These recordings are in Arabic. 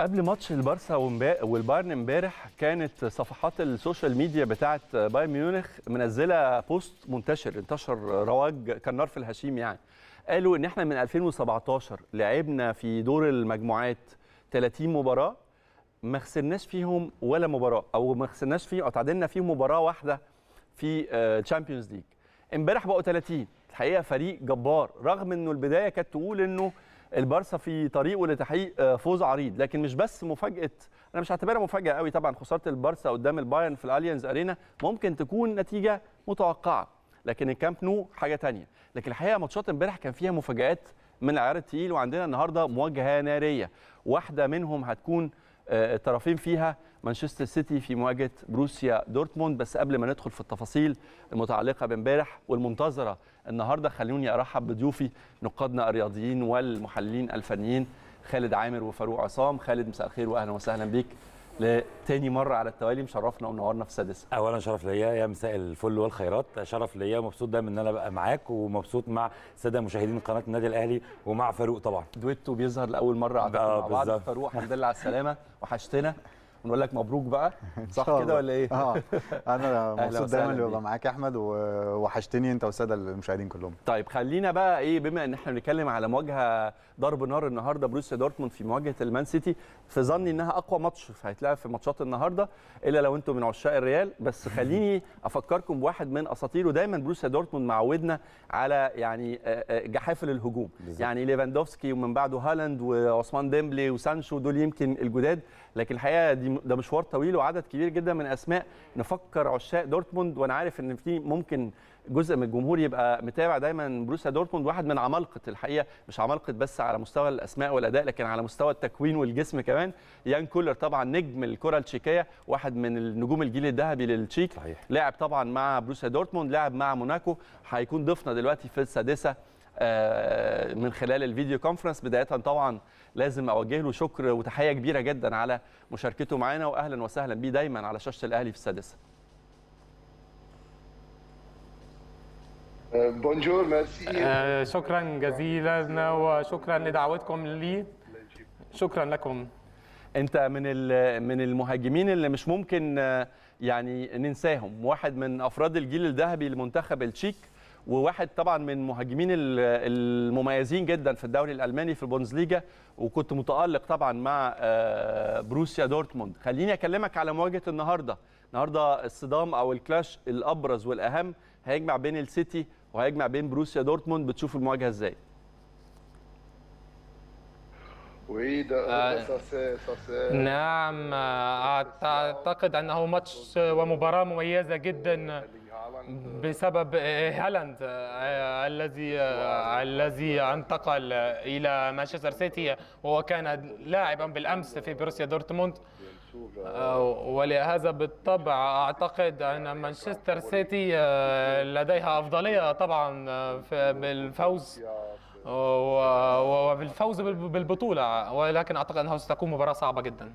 قبل ماتش البارسا والبايرن امبارح كانت صفحات السوشيال ميديا بتاعه بايرن ميونخ منزله بوست منتشر انتشر رواج كالنار في الهشيم يعني قالوا ان احنا من 2017 لعبنا في دور المجموعات 30 مباراه ما خسرناش فيهم ولا مباراه او ما خسرناش فيهم او تعادلنا فيهم مباراه واحده في تشامبيونز آه، ليج امبارح بقوا 30 الحقيقه فريق جبار رغم انه البدايه كانت تقول انه البارسا في طريقه لتحقيق آه، فوز عريض لكن مش بس مفاجاه انا مش هعتبرها مفاجاه قوي طبعا خساره البارسا قدام البايرن في الاليانز ارينا ممكن تكون نتيجه متوقعه لكن الكامب نو حاجه ثانيه لكن الحقيقه ماتشات امبارح كان فيها مفاجات من العيار التقيل وعندنا النهارده مواجهه ناريه واحده منهم هتكون آه، الطرفين فيها مانشستر سيتي في مواجهه بروسيا دورتموند بس قبل ما ندخل في التفاصيل المتعلقه بامبارح والمنتظره النهارده خلوني ارحب بضيوفي نقادنا الرياضيين والمحللين الفنيين خالد عامر وفاروق عصام خالد مساء الخير واهلا وسهلا بيك لتاني مره على التوالي مشرفنا ومنورنا في السادسه. اولا شرف ليا يا مساء الفل والخيرات، شرف ليا ومبسوط دايما ان انا ابقى معاك ومبسوط مع الساده مشاهدين قناه النادي الاهلي ومع فاروق طبعا. دويتو بيظهر لاول مره مع آه، بعض فاروق الحمد لله على السلامه وحشتنا ونقول لك مبروك بقى صح كده ولا ايه؟ اه انا مبسوط دايما اللي ببقى معاك يا احمد ووحشتني انت والساده المشاهدين كلهم. طيب خلينا بقى ايه بما ان احنا بنتكلم على مواجهه ضرب نار النهارده بروسيا دورتموند في مواجهه المان سيتي في ظني انها اقوى ماتش هيتلعب في ماتشات النهارده الا لو انتم من عشاق الريال بس خليني افكركم بواحد من اساطيره دايما بروسيا دورتموند معودنا على يعني آه، آه، جحافل الهجوم بالزبط. يعني ليفاندوفسكي ومن بعده هالاند وعثمان ديمبلي وسانشو دول يمكن الجداد لكن الحقيقه دي ده مشوار طويل وعدد كبير جدا من اسماء نفكر عشاق دورتموند وانا عارف ان في ممكن جزء من الجمهور يبقى متابع دايما بروسيا دورتموند واحد من عمالقه الحقيقه مش عمالقه بس على مستوى الاسماء والاداء لكن على مستوى التكوين والجسم كمان يان كولر طبعا نجم الكره التشيكيه واحد من النجوم الجيل الذهبي للتشيك صحيح. لعب طبعا مع بروسيا دورتموند لعب مع موناكو هيكون ضيفنا دلوقتي في السادسه آه، من خلال الفيديو كونفرنس بدايه طبعا لازم اوجه له شكر وتحيه كبيره جدا على مشاركته معانا واهلا وسهلا بيه دايما على شاشه الاهلي في السادسه بونجور ميرسي آه، شكرا جزيلا وشكرا لدعوتكم لي شكرا لكم انت من من المهاجمين اللي مش ممكن آه، يعني ننساهم واحد من افراد الجيل الذهبي لمنتخب التشيك وواحد طبعا من المهاجمين المميزين جدا في الدوري الالماني في البونزليجا وكنت متالق طبعا مع آه، بروسيا دورتموند خليني اكلمك على مواجهه النهارده النهارده الصدام او الكلاش الابرز والاهم هيجمع بين السيتي وهيجمع بين بروسيا دورتموند بتشوف المواجهه ازاي آه، نعم آه، اعتقد انه ماتش ومباراه مميزه جدا آه، آه، هالاند بسبب آه، هالاند الذي الذي انتقل الى مانشستر سيتي وهو كان لاعبا بالامس في بروسيا دورتموند ولهذا بالطبع اعتقد ان مانشستر سيتي لديها افضليه طبعا بالفوز وبالفوز بالبطوله ولكن اعتقد انها ستكون مباراه صعبه جدا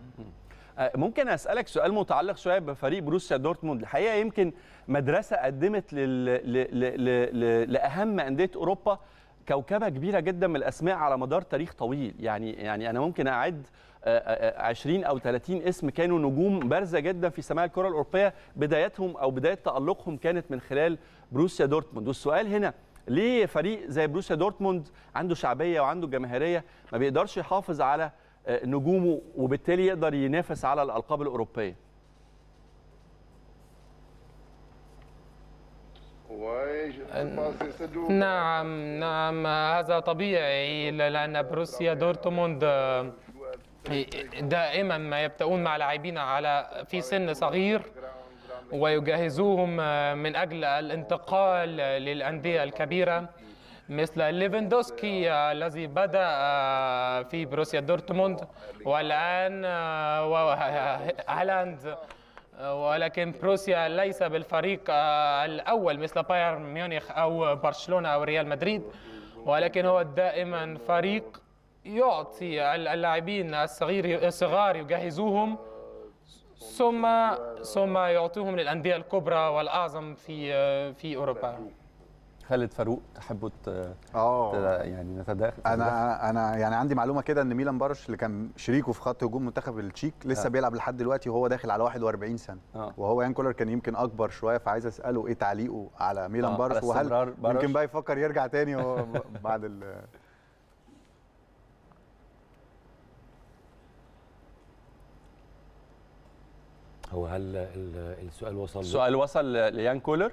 آه، ممكن اسالك سؤال متعلق شويه بفريق بروسيا دورتموند الحقيقه يمكن مدرسه قدمت لل... ل... ل... لاهم انديه اوروبا كوكبه كبيره جدا من الاسماء على مدار تاريخ طويل يعني يعني انا ممكن اعد 20 آه، آه، او 30 اسم كانوا نجوم بارزه جدا في سماع الكره الاوروبيه بدايتهم او بدايه تالقهم كانت من خلال بروسيا دورتموند والسؤال هنا ليه فريق زي بروسيا دورتموند عنده شعبيه وعنده جماهيريه ما بيقدرش يحافظ على آه، نجومه وبالتالي يقدر ينافس على الالقاب الاوروبيه نعم نعم هذا طبيعي لان بروسيا دورتموند آه، دائما ما يبتؤون مع لاعبين على في سن صغير ويجهزوهم آه، من اجل الانتقال للانديه الكبيره مثل ليفندوسكي الذي بدأ في بروسيا دورتموند والآن آه، هالاند آه، ولكن بروسيا ليس بالفريق آه، الأول مثل بايرن ميونخ أو برشلونة أو ريال مدريد ولكن هو دائما فريق يعطي اللاعبين الصغير الصغار يجهزوهم ثم ثم يعطيهم للأندية الكبرى والأعظم في في أوروبا خالد فاروق تحبوا اه يعني نتداخل انا انا يعني عندي معلومه كده ان ميلان بارش اللي كان شريكه في خط هجوم منتخب التشيك لسه آه. بيلعب لحد دلوقتي وهو داخل على 41 سنه آه. وهو يان كولر كان يمكن اكبر شويه فعايز اساله ايه تعليقه على ميلان آه. بارش وهل يمكن بقى يفكر يرجع تاني هو بعد ال هو هل السؤال وصل السؤال وصل ليان كولر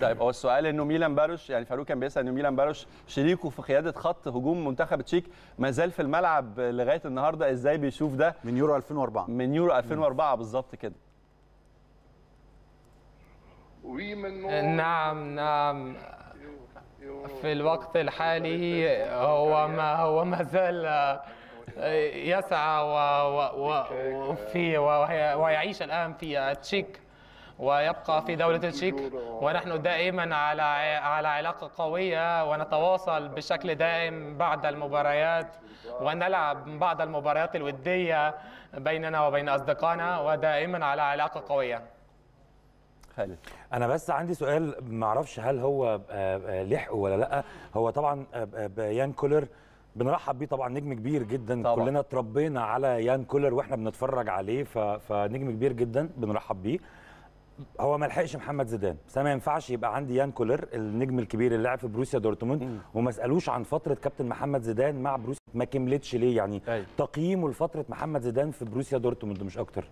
طيب هو السؤال انه ميلان باروش يعني فاروق كان بيسال انه ميلان باروش شريكه في قياده خط هجوم منتخب تشيك ما زال في الملعب لغايه النهارده ازاي بيشوف ده من يورو 2004 من يورو 2004 بالظبط كده نعم نعم في الوقت الحالي هو ما هو ما زال يسعى وفي ويعيش الان في تشيك ويبقى في دولة التشيك ونحن دائما على على علاقة قوية ونتواصل بشكل دائم بعد المباريات ونلعب بعض المباريات الودية بيننا وبين أصدقائنا ودائما على علاقة قوية خالد انا بس عندي سؤال ما اعرفش هل هو آه، آه، لحق ولا لا هو طبعا آه، يان كولر بنرحب بيه طبعا نجم كبير جدا طبعا. كلنا اتربينا على يان كولر واحنا بنتفرج عليه فنجم كبير جدا بنرحب بيه هو ما لحقش محمد زيدان بس انا ما ينفعش يبقى عندي يان كولر النجم الكبير اللي لعب في بروسيا دورتموند وما اسالوش عن فتره كابتن محمد زيدان مع بروسيا ما كملتش ليه يعني أيوة. تقييمه لفتره محمد زيدان في بروسيا دورتموند مش اكتر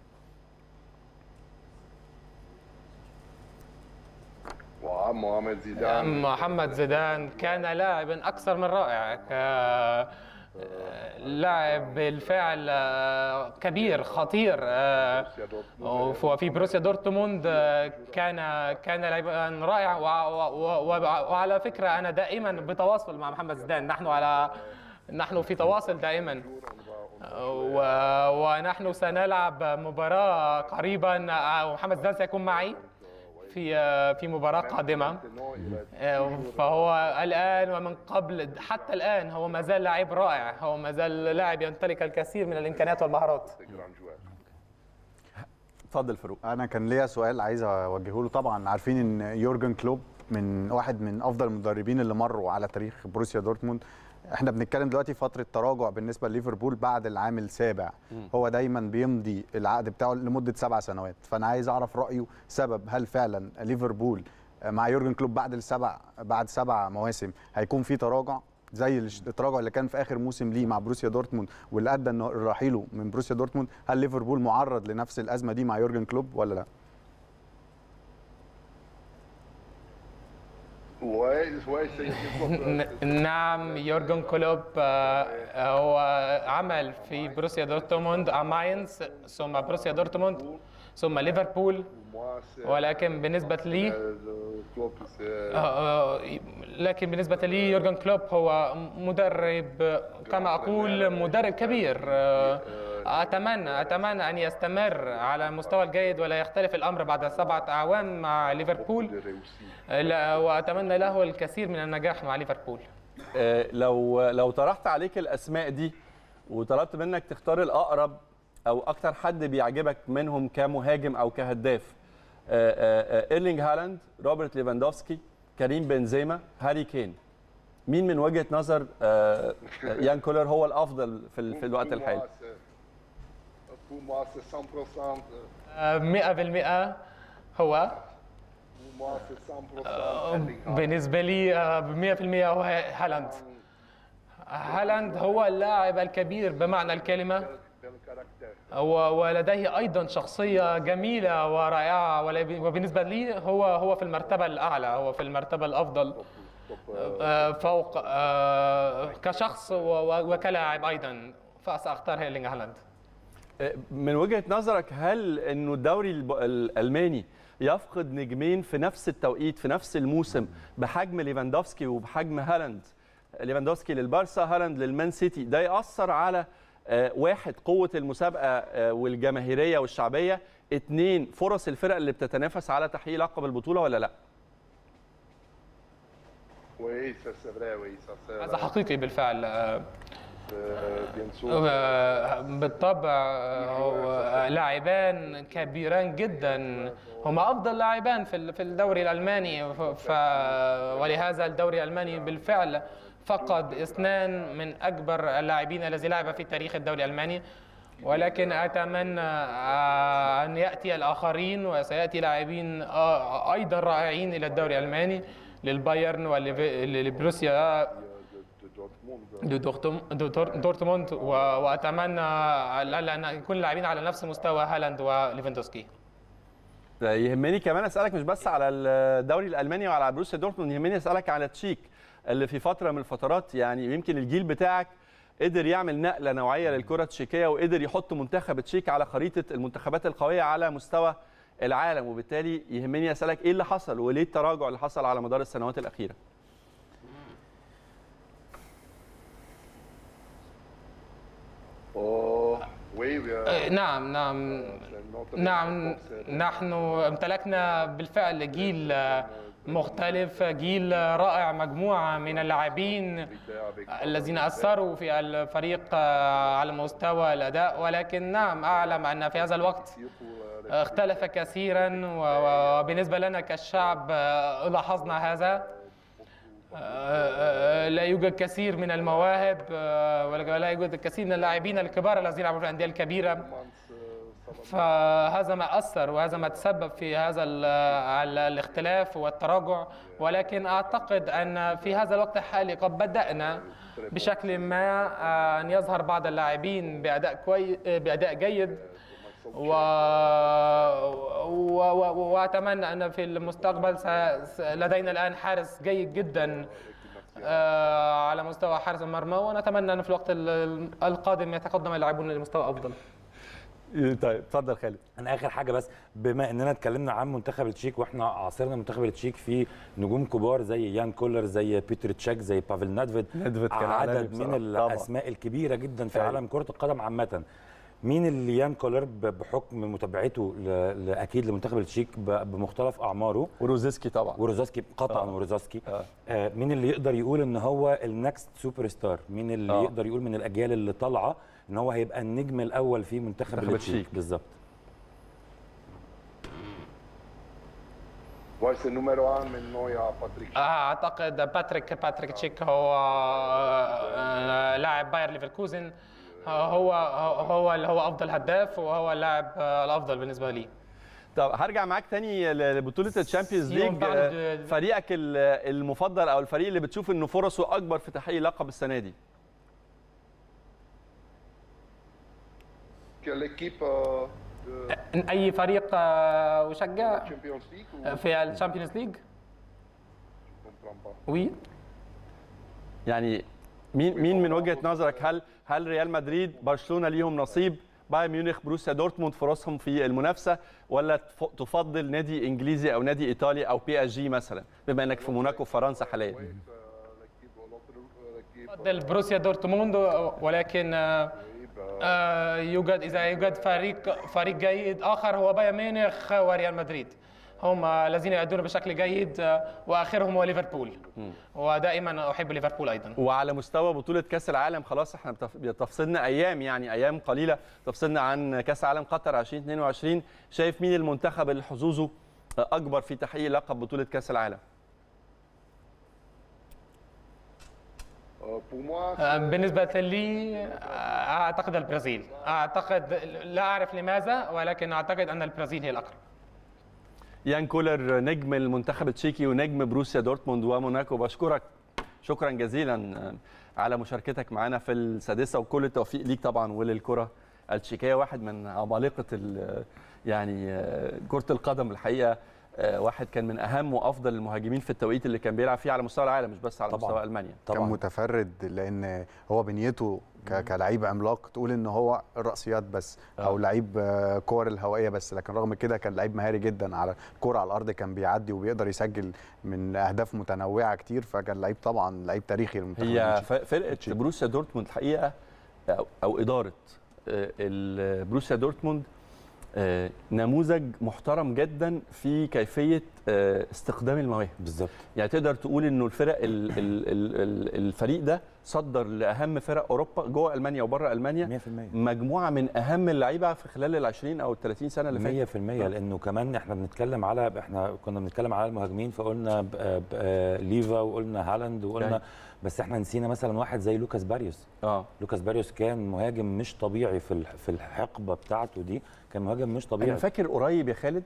محمد زيدان محمد زيدان كان لاعبا اكثر من رائع لاعب بالفعل آه، كبير خطير آه، وفي بروسيا دورتموند آه، كان كان لاعبا رائع وعلى فكره انا دائما بتواصل مع محمد زيدان نحن على نحن في تواصل دائما ونحن سنلعب مباراه قريبا ومحمد زيدان سيكون معي في آه، في مباراه قادمه آه، فهو الان ومن قبل حتى الان هو ما زال لاعب رائع هو ما زال لاعب يمتلك الكثير من الامكانيات والمهارات اتفضل فاروق انا كان ليا سؤال عايز اوجهه له طبعا عارفين ان يورجن كلوب من واحد من افضل المدربين اللي مروا على تاريخ بروسيا دورتموند احنا بنتكلم دلوقتي فتره تراجع بالنسبه لليفربول بعد العام السابع م. هو دايما بيمضي العقد بتاعه لمده سبع سنوات فانا عايز اعرف رايه سبب هل فعلا ليفربول مع يورجن كلوب بعد السبع بعد سبع مواسم هيكون في تراجع زي التراجع اللي كان في اخر موسم ليه مع بروسيا دورتموند واللي ادى رحيله من بروسيا دورتموند هل ليفربول معرض لنفس الازمه دي مع يورجن كلوب ولا لا نعم يورجن كلوب آه، آه، هو عمل في بروسيا دورتموند اماينز آه، ثم بروسيا دورتموند ثم ليفربول ولكن بالنسبة لي لكن بالنسبة لي يورجن كلوب هو مدرب كما أقول مدرب كبير أتمنى أتمنى أن يستمر على المستوى الجيد ولا يختلف الأمر بعد سبعة أعوام مع ليفربول وأتمنى له الكثير من النجاح مع ليفربول آه، لو لو طرحت عليك الأسماء دي وطلبت منك تختار الأقرب أو أكتر حد بيعجبك منهم كمهاجم أو كهداف آه، آه، إيرلينج هالاند روبرت ليفاندوفسكي كريم بنزيما هاري كين مين من وجهه نظر يان كولر هو الافضل في الوقت الحالي Pour moi, c'est 100%. Euh, 100% هو pour moi, c'est 100% Bellingham. بالنسبة لي 100% هو هالاند هالاند هو اللاعب الكبير بمعنى الكلمة ولديه أيضا شخصية جميلة ورائعة وبالنسبة لي هو هو في المرتبة الأعلى هو في المرتبة الأفضل آه، فوق آه، كشخص وكلاعب أيضا فسأختار هيرلينغ هالاند من وجهه نظرك هل انه الدوري الالماني يفقد نجمين في نفس التوقيت في نفس الموسم بحجم ليفاندوفسكي وبحجم هالاند ليفاندوفسكي للبارسا هالاند للمان سيتي ده ياثر على آه، واحد قوه المسابقه آه، والجماهيريه والشعبيه اثنين فرص الفرق اللي بتتنافس على تحقيق لقب البطوله ولا لا هذا حقيقي بالفعل آه، بين بالطبع هو لاعبان كبيران جدا هما افضل لاعبان في في الدوري الالماني ف ولهذا الدوري الالماني بالفعل فقد اثنان من اكبر اللاعبين الذي لعب في تاريخ الدوري الالماني ولكن اتمنى ان ياتي الاخرين وسياتي لاعبين ايضا رائعين الى الدوري الالماني للبايرن ولبروسيا دورتموند دورتموند واتمنى على ان يكون اللاعبين على نفس مستوى هالاند وليفاندوسكي يهمني كمان اسالك مش بس على الدوري الالماني وعلى بروسيا دورتموند يهمني اسالك على تشيك اللي في فتره من الفترات يعني يمكن الجيل بتاعك قدر يعمل نقله نوعيه للكره التشيكيه وقدر يحط منتخب تشيك على خريطه المنتخبات القويه على مستوى العالم وبالتالي يهمني اسالك ايه اللي حصل وليه التراجع اللي حصل على مدار السنوات الاخيره إيه، نعم نعم آه، نعم نحن امتلكنا بالفعل جيل مختلف جيل رائع مجموعة من اللاعبين الذين أثروا في الفريق على مستوى الأداء ولكن نعم أعلم أن في هذا الوقت اختلف كثيرا وبالنسبة لنا كشعب آه، لاحظنا هذا آه، لا يوجد كثير من المواهب آه، ولا يوجد الكثير من اللاعبين الكبار الذين يلعبون في الانديه الكبيره فهذا ما اثر وهذا ما تسبب في هذا على الاختلاف والتراجع ولكن اعتقد ان في هذا الوقت الحالي قد بدانا بشكل ما آه، ان يظهر بعض اللاعبين باداء كوي باداء جيد و... و... و... واتمنى ان في المستقبل س... لدينا الان حارس جيد جدا آه، على مستوى حارس المرمى ونتمنى ان في الوقت القادم يتقدم اللاعبون لمستوى افضل طيب اتفضل خالد انا اخر حاجه بس بما اننا اتكلمنا عن منتخب التشيك واحنا عاصرنا منتخب التشيك في نجوم كبار زي يان كولر زي بيتر تشاك زي بافل نادفيد عدد من الاسماء الكبيره جدا في طيب. عالم كره القدم عامه مين اللي يان كولر بحكم متابعته اكيد لمنتخب التشيك بمختلف اعماره وروزيسكي طبعا وروزيسكي قطعا آه. وروزيسكي آه. آه مين اللي يقدر يقول ان هو النكست سوبر ستار مين اللي آه. يقدر يقول من الاجيال اللي طالعه ان هو هيبقى النجم الاول في منتخب التشيك بالظبط ah, اعتقد باتريك باتريك تشيك هو آه، آه، لاعب باير ليفركوزن هو هو اللي هو افضل هداف وهو اللاعب الافضل بالنسبه لي طب هرجع معاك تاني لبطوله الشامبيونز ليج آه، فريقك المفضل او الفريق اللي بتشوف انه فرصه اكبر في تحقيق لقب السنه دي euh, اي فريق آه، اشجع في الشامبيونز ليج وي يعني مين مين من وجهه نظرك هل هل ريال مدريد برشلونه ليهم نصيب بايرن ميونخ بروسيا دورتموند فرصهم في المنافسه ولا تفضل نادي انجليزي او نادي ايطالي او بي اس جي مثلا بما انك في موناكو فرنسا حاليا تفضل بروسيا دورتموند ولكن آه، آه، يوجد اذا يوجد فريق فريق جيد اخر هو بايرن ميونخ وريال مدريد هم الذين يؤدون بشكل جيد آه، واخرهم هو ليفربول ودائما احب ليفربول ايضا وعلى مستوى بطوله كاس العالم خلاص احنا تفصلنا ايام يعني ايام قليله تفصلنا عن كاس عالم قطر 2022 شايف مين المنتخب اللي حظوظه اكبر في تحقيق لقب بطوله كاس العالم آه، آه، بالنسبة لي أعتقد البرازيل أعتقد لا أعرف لماذا ولكن أعتقد أن البرازيل هي الأقرب يان كولر نجم المنتخب التشيكي ونجم بروسيا دورتموند وموناكو بشكرك شكرا جزيلا آه، على مشاركتك معنا في السادسه وكل التوفيق ليك طبعا وللكره التشيكيه واحد من عمالقه يعني آه، كره القدم الحقيقه آه، واحد كان من اهم وافضل المهاجمين في التوقيت اللي كان بيلعب فيه على مستوى العالم مش بس على طبعًا مستوى المانيا طبعا كان متفرد لان هو بنيته كلعيب عملاق تقول ان هو الراسيات بس آه. او لعيب آه، كور الهوائيه بس لكن رغم كده كان لعيب مهاري جدا على كرة على الارض كان بيعدي وبيقدر يسجل من اهداف متنوعه كتير فكان لعيب طبعا لعيب تاريخي للمنتخب هي فرقه بروسيا دورتموند الحقيقه او اداره آه، بروسيا دورتموند آه، نموذج محترم جدا في كيفيه آه، استخدام المواهب بالظبط يعني تقدر تقول انه الفرق الفريق ده صدر لاهم فرق اوروبا جوه المانيا وبره المانيا 100% مجموعه من اهم اللعيبه في خلال ال 20 او ال 30 سنه اللي فاتت 100% آه. لانه كمان احنا بنتكلم على احنا كنا بنتكلم على المهاجمين فقلنا ليفا وقلنا هالاند وقلنا يعني. بس احنا نسينا مثلا واحد زي لوكاس باريوس اه لوكاس باريوس كان مهاجم مش طبيعي في في الحقبه بتاعته دي كان مهاجم مش طبيعي انا فاكر قريب يا خالد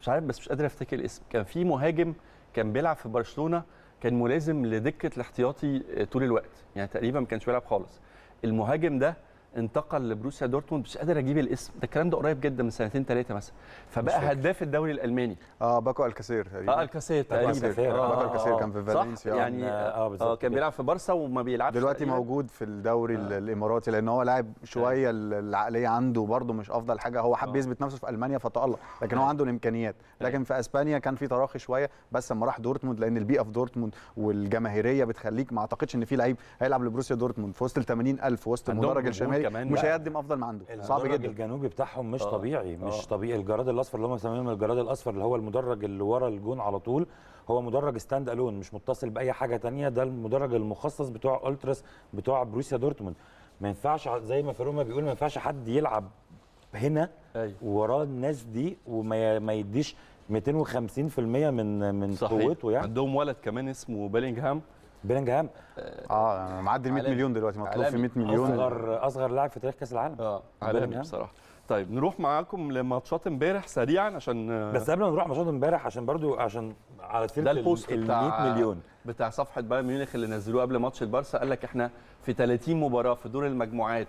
مش عارف بس مش قادر افتكر الاسم كان في مهاجم كان بيلعب في برشلونه كان ملازم لدكه الاحتياطي طول الوقت يعني تقريبا ما كانش بيلعب خالص المهاجم ده انتقل لبروسيا دورتموند مش قادر اجيب الاسم ده الكلام ده قريب جدا من سنتين ثلاثه مثلا فبقى هداف الدوري الالماني اه باكو الكاسير تقريبا اه الكاسير تقريبا آه باكو آه، الكاسير آه. كان في فالنسيا يعني اه, آه، بالظبط آه كان بيلعب في بارسا وما بيلعبش دلوقتي تقريبا. موجود في الدوري آه. الاماراتي لان هو لاعب شويه آه. العقليه عنده برده مش افضل حاجه هو حب آه. يثبت نفسه في المانيا فتالق لكن هو عنده الامكانيات لكن في اسبانيا كان في تراخي شويه بس لما راح دورتموند لان البيئه في دورتموند والجماهيريه بتخليك ما اعتقدش ان في لعيب هيلعب لبروسيا دورتموند في وسط ال 80000 وسط المدرج الشمالي الزمالك مش هيقدم افضل ما عنده صعب جدا الجنوبي بتاعهم مش أوه. طبيعي آه. مش أوه. طبيعي الجراد الاصفر اللي هم مسمينه الجراد الاصفر اللي هو المدرج اللي ورا الجون على طول هو مدرج ستاند الون مش متصل باي حاجه تانية ده المدرج المخصص بتوع التراس بتوع بروسيا دورتموند ما ينفعش زي ما فاروما بيقول ما ينفعش حد يلعب هنا أيوة. وراه الناس دي وما ما يديش 250% من من قوته يعني عندهم ولد كمان اسمه بيلينغهام بيلينجهام اه, آه، معدي 100 مليون دلوقتي مطلوب في 100 مليون اصغر اصغر لاعب في تاريخ كاس العالم اه عالمي بصراحه طيب نروح معاكم لماتشات امبارح سريعا عشان آه، بس قبل ما نروح ماتشات امبارح عشان برضو عشان على سيره ده البوست ال 100 مليون بتاع صفحه بايرن ميونخ اللي نزلوه قبل ماتش البارسا قال لك احنا في 30 مباراه في دور المجموعات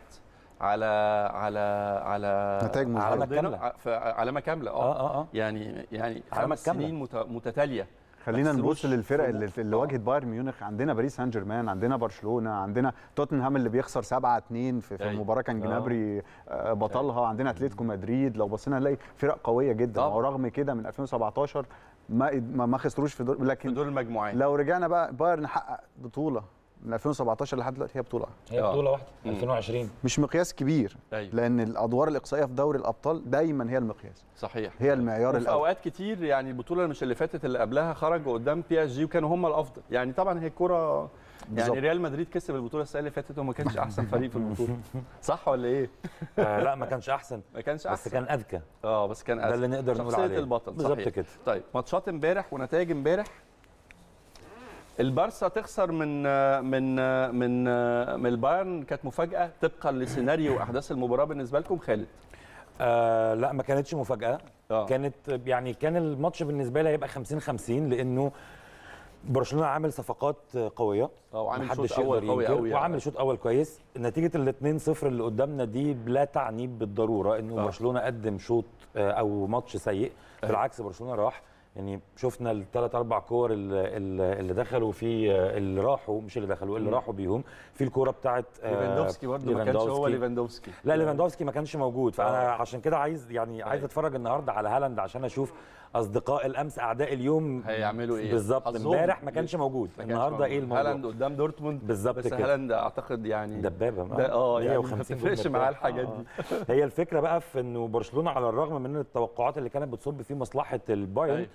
على على على نتائج علامه كامله اه كامله اه اه يعني يعني خمس سنين متتاليه خلينا نبص للفرق اللي, اللي واجهت بايرن ميونخ عندنا باريس سان جيرمان عندنا برشلونه عندنا توتنهام اللي بيخسر 7 2 في, في مباراه كان آه. جنابري آه، بطلها عندنا اتلتيكو مدريد لو بصينا هنلاقي فرق قويه جدا ورغم كده من 2017 ما ما خسروش في دور لكن في دور المجموعات لو رجعنا بقى بايرن حقق بطوله من 2017 لحد دلوقتي هي بطوله هي بطوله آه. واحده 2020 مش مقياس كبير أيوة. لان الادوار الاقصائيه في دوري الابطال دايما هي المقياس صحيح هي المعيار الاول في اوقات كتير يعني البطوله مش اللي فاتت اللي قبلها خرجوا قدام بي اس جي وكانوا هم الافضل يعني طبعا هي الكوره يعني ريال مدريد كسب البطوله السنه اللي فاتت وما كانش احسن فريق في البطوله صح ولا ايه آه لا ما كانش احسن ما كانش احسن بس كان اذكى اه بس كان اذكى ده اللي نقدر نقول عليه البطل بالظبط كده طيب ماتشات امبارح ونتائج امبارح البارسا تخسر من من من من البايرن كانت مفاجاه طبقا لسيناريو احداث المباراه بالنسبه لكم خالد آه لا ما كانتش مفاجاه آه. كانت يعني كان الماتش بالنسبه لي هيبقى 50 50 لانه برشلونه عامل صفقات قويه آه، وعامل شوط اول قوي قوي يعني. وعامل شوط اول كويس نتيجه ال 2-0 اللي قدامنا دي لا تعني بالضروره انه آه. برشلونه قدم شوط آه، او ماتش سيء آه. بالعكس برشلونه راح يعني شفنا الثلاث اربع كور اللي دخلوا في اللي راحوا مش اللي دخلوا اللي راحوا بيهم في الكوره بتاعت آه، ليفاندوفسكي برده ما كانش هو ليفاندوفسكي لا ليفاندوفسكي ما كانش موجود فانا آه. عشان كده عايز يعني عايز اتفرج النهارده على هالاند عشان اشوف اصدقاء الامس اعداء اليوم هيعملوا ايه بالظبط امبارح ما كانش موجود النهارده ايه الموضوع هالاند قدام دورتموند بالظبط بس هالاند اعتقد يعني دبابه آه،, اه يعني ما بتفرقش معاه الحاجات دي هي الفكره بقى في انه برشلونه على الرغم من التوقعات اللي كانت بتصب في مصلحه البايرن